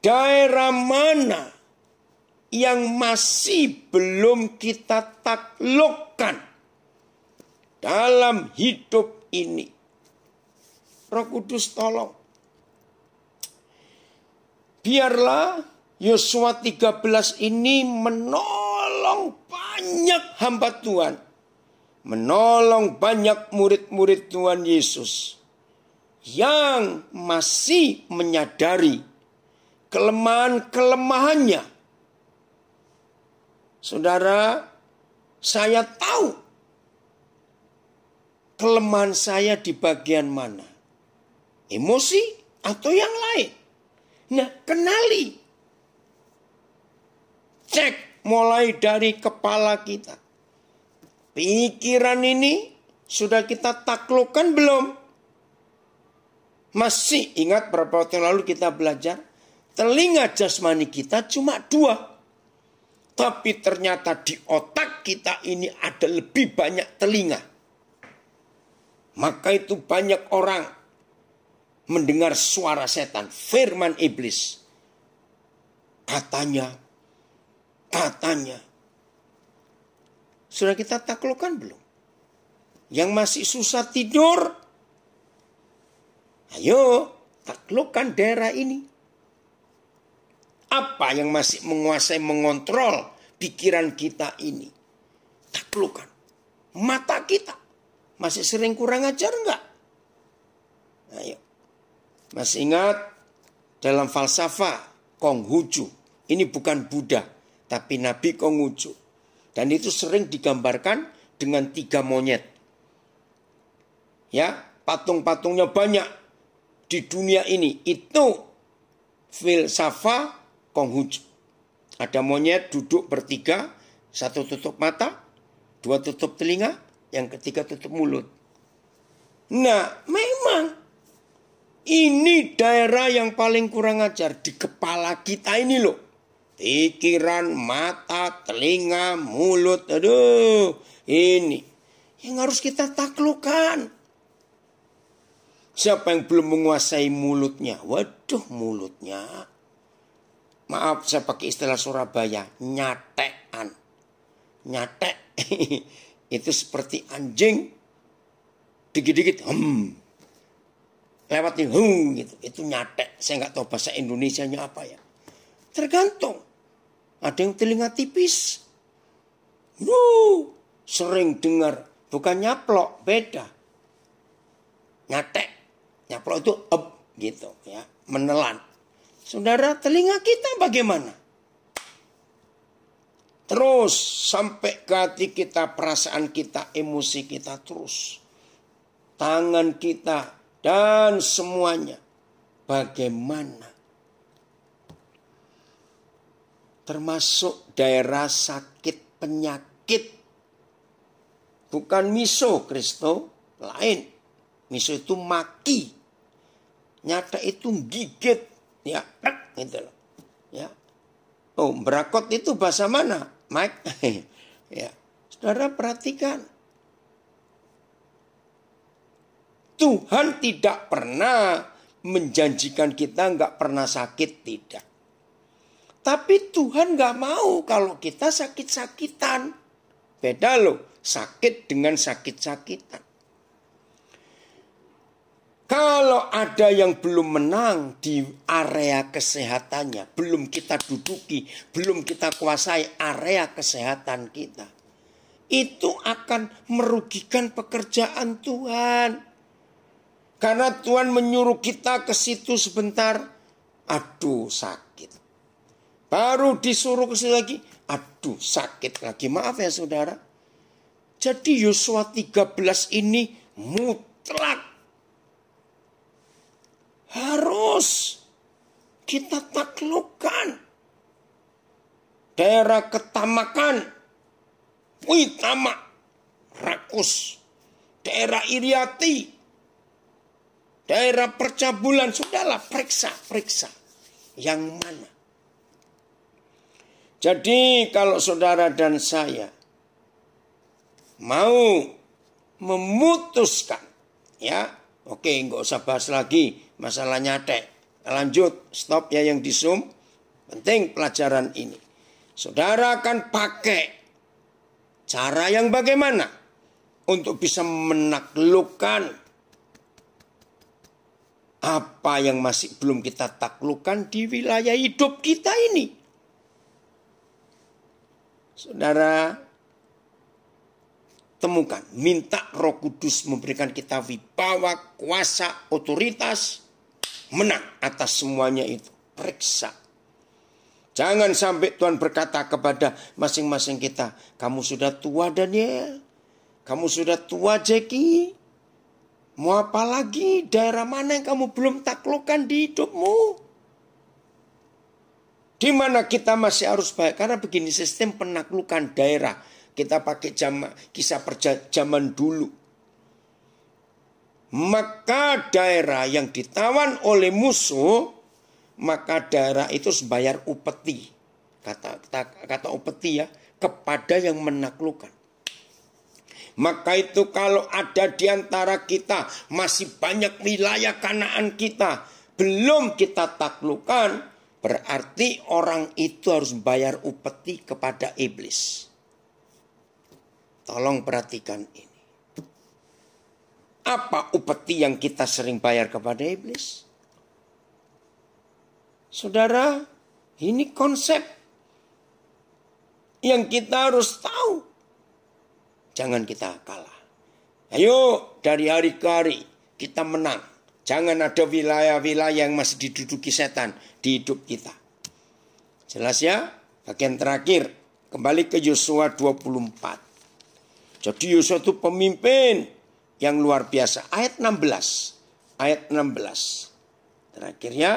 daerah mana yang masih belum kita taklukkan dalam hidup ini? Roh Kudus tolong. Biarlah Yosua 13 ini menolong banyak hamba Tuhan. Menolong banyak murid-murid Tuhan Yesus yang masih menyadari kelemahan-kelemahannya. Saudara, saya tahu kelemahan saya di bagian mana. Emosi atau yang lain. Nah, kenali. Cek mulai dari kepala kita. Pikiran ini sudah kita taklukkan belum? Masih ingat berapa waktu yang lalu kita belajar? Telinga jasmani kita cuma dua. Tapi ternyata di otak kita ini ada lebih banyak telinga. Maka itu banyak orang mendengar suara setan, firman iblis. Katanya, katanya. Sudah kita taklukkan belum? Yang masih susah tidur, Ayo, taklukkan daerah ini. Apa yang masih menguasai mengontrol pikiran kita ini? Taklukkan. Mata kita masih sering kurang ajar enggak? Ayo. Masih ingat dalam falsafah Konghucu. Ini bukan Buddha, tapi Nabi Konghucu. Dan itu sering digambarkan dengan tiga monyet. Ya, patung-patungnya banyak di dunia ini itu filsafah Konghucu. Ada monyet duduk bertiga, satu tutup mata, dua tutup telinga, yang ketiga tutup mulut. Nah, memang ini daerah yang paling kurang ajar di kepala kita ini loh. Pikiran, mata, telinga, mulut, aduh, ini yang harus kita taklukkan. Siapa yang belum menguasai mulutnya? Waduh mulutnya. Maaf saya pakai istilah Surabaya, nyatean. Nyatek itu seperti anjing dikit-dikit hmm lewat nih hmm gitu itu nyatek saya nggak tahu bahasa Indonesia nya apa ya tergantung ada yang telinga tipis nu sering dengar bukan nyaplok beda nyatek Nyaplok itu up gitu ya, menelan. Saudara, telinga kita bagaimana? Terus sampai ke hati kita, perasaan kita, emosi kita terus. Tangan kita dan semuanya. Bagaimana? Termasuk daerah sakit penyakit. Bukan miso Kristo, lain. Miso itu maki nyata itu gigit ya gitu loh ya oh berakot itu bahasa mana Mike ya saudara perhatikan Tuhan tidak pernah menjanjikan kita nggak pernah sakit tidak tapi Tuhan nggak mau kalau kita sakit-sakitan beda loh sakit dengan sakit-sakitan kalau ada yang belum menang di area kesehatannya, belum kita duduki, belum kita kuasai area kesehatan kita, itu akan merugikan pekerjaan Tuhan. Karena Tuhan menyuruh kita ke situ sebentar, aduh sakit. Baru disuruh ke situ lagi, aduh sakit lagi. Maaf ya saudara. Jadi Yosua 13 ini mutlak harus kita taklukkan. Daerah ketamakan, puitama, rakus. Daerah iriati, daerah percabulan, sudahlah periksa, periksa. Yang mana? Jadi kalau saudara dan saya mau memutuskan, ya, oke, nggak usah bahas lagi masalah nyatek. Lanjut, stop ya yang di zoom. Penting pelajaran ini. Saudara akan pakai cara yang bagaimana untuk bisa menaklukkan apa yang masih belum kita taklukkan di wilayah hidup kita ini. Saudara, temukan, minta Roh Kudus memberikan kita wibawa, kuasa, otoritas menang atas semuanya itu. Periksa. Jangan sampai Tuhan berkata kepada masing-masing kita, kamu sudah tua Daniel, kamu sudah tua Jackie, mau apa lagi daerah mana yang kamu belum taklukkan di hidupmu? Di mana kita masih harus baik karena begini sistem penaklukan daerah. Kita pakai jama, kisah perja, dulu maka daerah yang ditawan oleh musuh maka daerah itu sebayar upeti kata kata, kata upeti ya kepada yang menaklukkan maka itu kalau ada di antara kita masih banyak wilayah kanaan kita belum kita taklukan, berarti orang itu harus bayar upeti kepada iblis. Tolong perhatikan ini. Apa upeti yang kita sering bayar kepada iblis? Saudara, ini konsep yang kita harus tahu. Jangan kita kalah. Ayo dari hari ke hari kita menang. Jangan ada wilayah-wilayah yang masih diduduki setan di hidup kita. Jelas ya? Bagian terakhir, kembali ke Yosua 24. Jadi Yosua itu pemimpin yang luar biasa. Ayat 16. Ayat 16. Terakhirnya.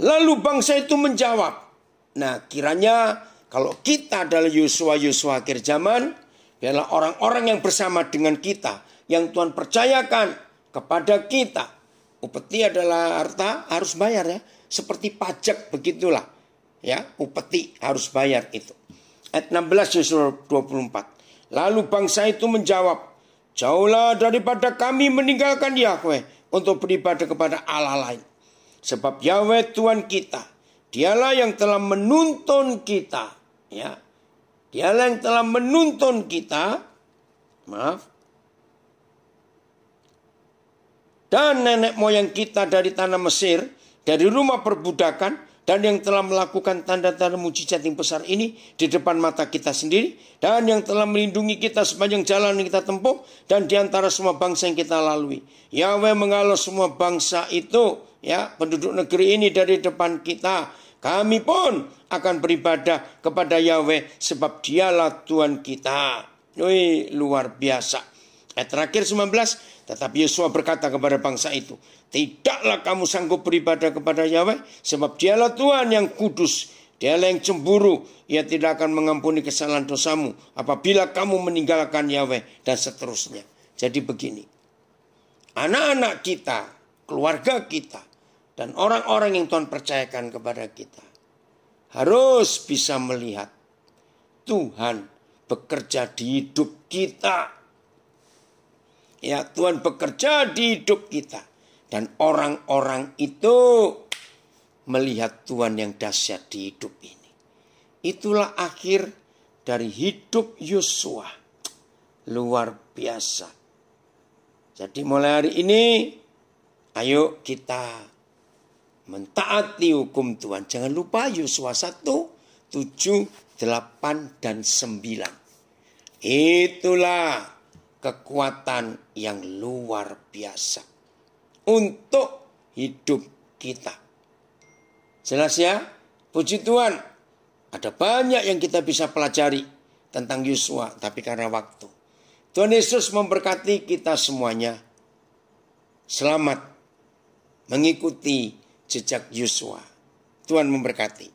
Lalu bangsa itu menjawab. Nah kiranya kalau kita adalah Yosua-Yosua akhir zaman. Biarlah orang-orang yang bersama dengan kita. Yang Tuhan percayakan kepada kita. Upeti adalah harta harus bayar ya. Seperti pajak begitulah. Ya, upeti harus bayar itu. Ayat 16 Yosua 24. Lalu bangsa itu menjawab, Jauhlah daripada kami meninggalkan Yahweh untuk beribadah kepada Allah lain. Sebab Yahweh Tuhan kita, dialah yang telah menuntun kita. Ya, dialah yang telah menuntun kita. Maaf. Dan nenek moyang kita dari tanah Mesir, dari rumah perbudakan, dan yang telah melakukan tanda-tanda mujizat yang besar ini di depan mata kita sendiri, dan yang telah melindungi kita sepanjang jalan yang kita tempuh, dan di antara semua bangsa yang kita lalui. Yahweh mengalah semua bangsa itu, ya penduduk negeri ini dari depan kita. Kami pun akan beribadah kepada Yahweh sebab dialah Tuhan kita. Wih, luar biasa. Ayat terakhir 19, tetapi Yosua berkata kepada bangsa itu, Tidaklah kamu sanggup beribadah kepada Yahweh, sebab dialah Tuhan yang kudus, dialah yang cemburu, ia tidak akan mengampuni kesalahan dosamu apabila kamu meninggalkan Yahweh, dan seterusnya. Jadi begini, anak-anak kita, keluarga kita, dan orang-orang yang Tuhan percayakan kepada kita, harus bisa melihat Tuhan bekerja di hidup kita Ya, Tuhan bekerja di hidup kita. Dan orang-orang itu melihat Tuhan yang dahsyat di hidup ini. Itulah akhir dari hidup Yosua. Luar biasa. Jadi mulai hari ini ayo kita mentaati hukum Tuhan. Jangan lupa Yosua 1, 7, 8 dan 9. Itulah kekuatan yang luar biasa untuk hidup kita. Jelas ya? Puji Tuhan, ada banyak yang kita bisa pelajari tentang Yosua, tapi karena waktu. Tuhan Yesus memberkati kita semuanya. Selamat mengikuti jejak Yosua. Tuhan memberkati.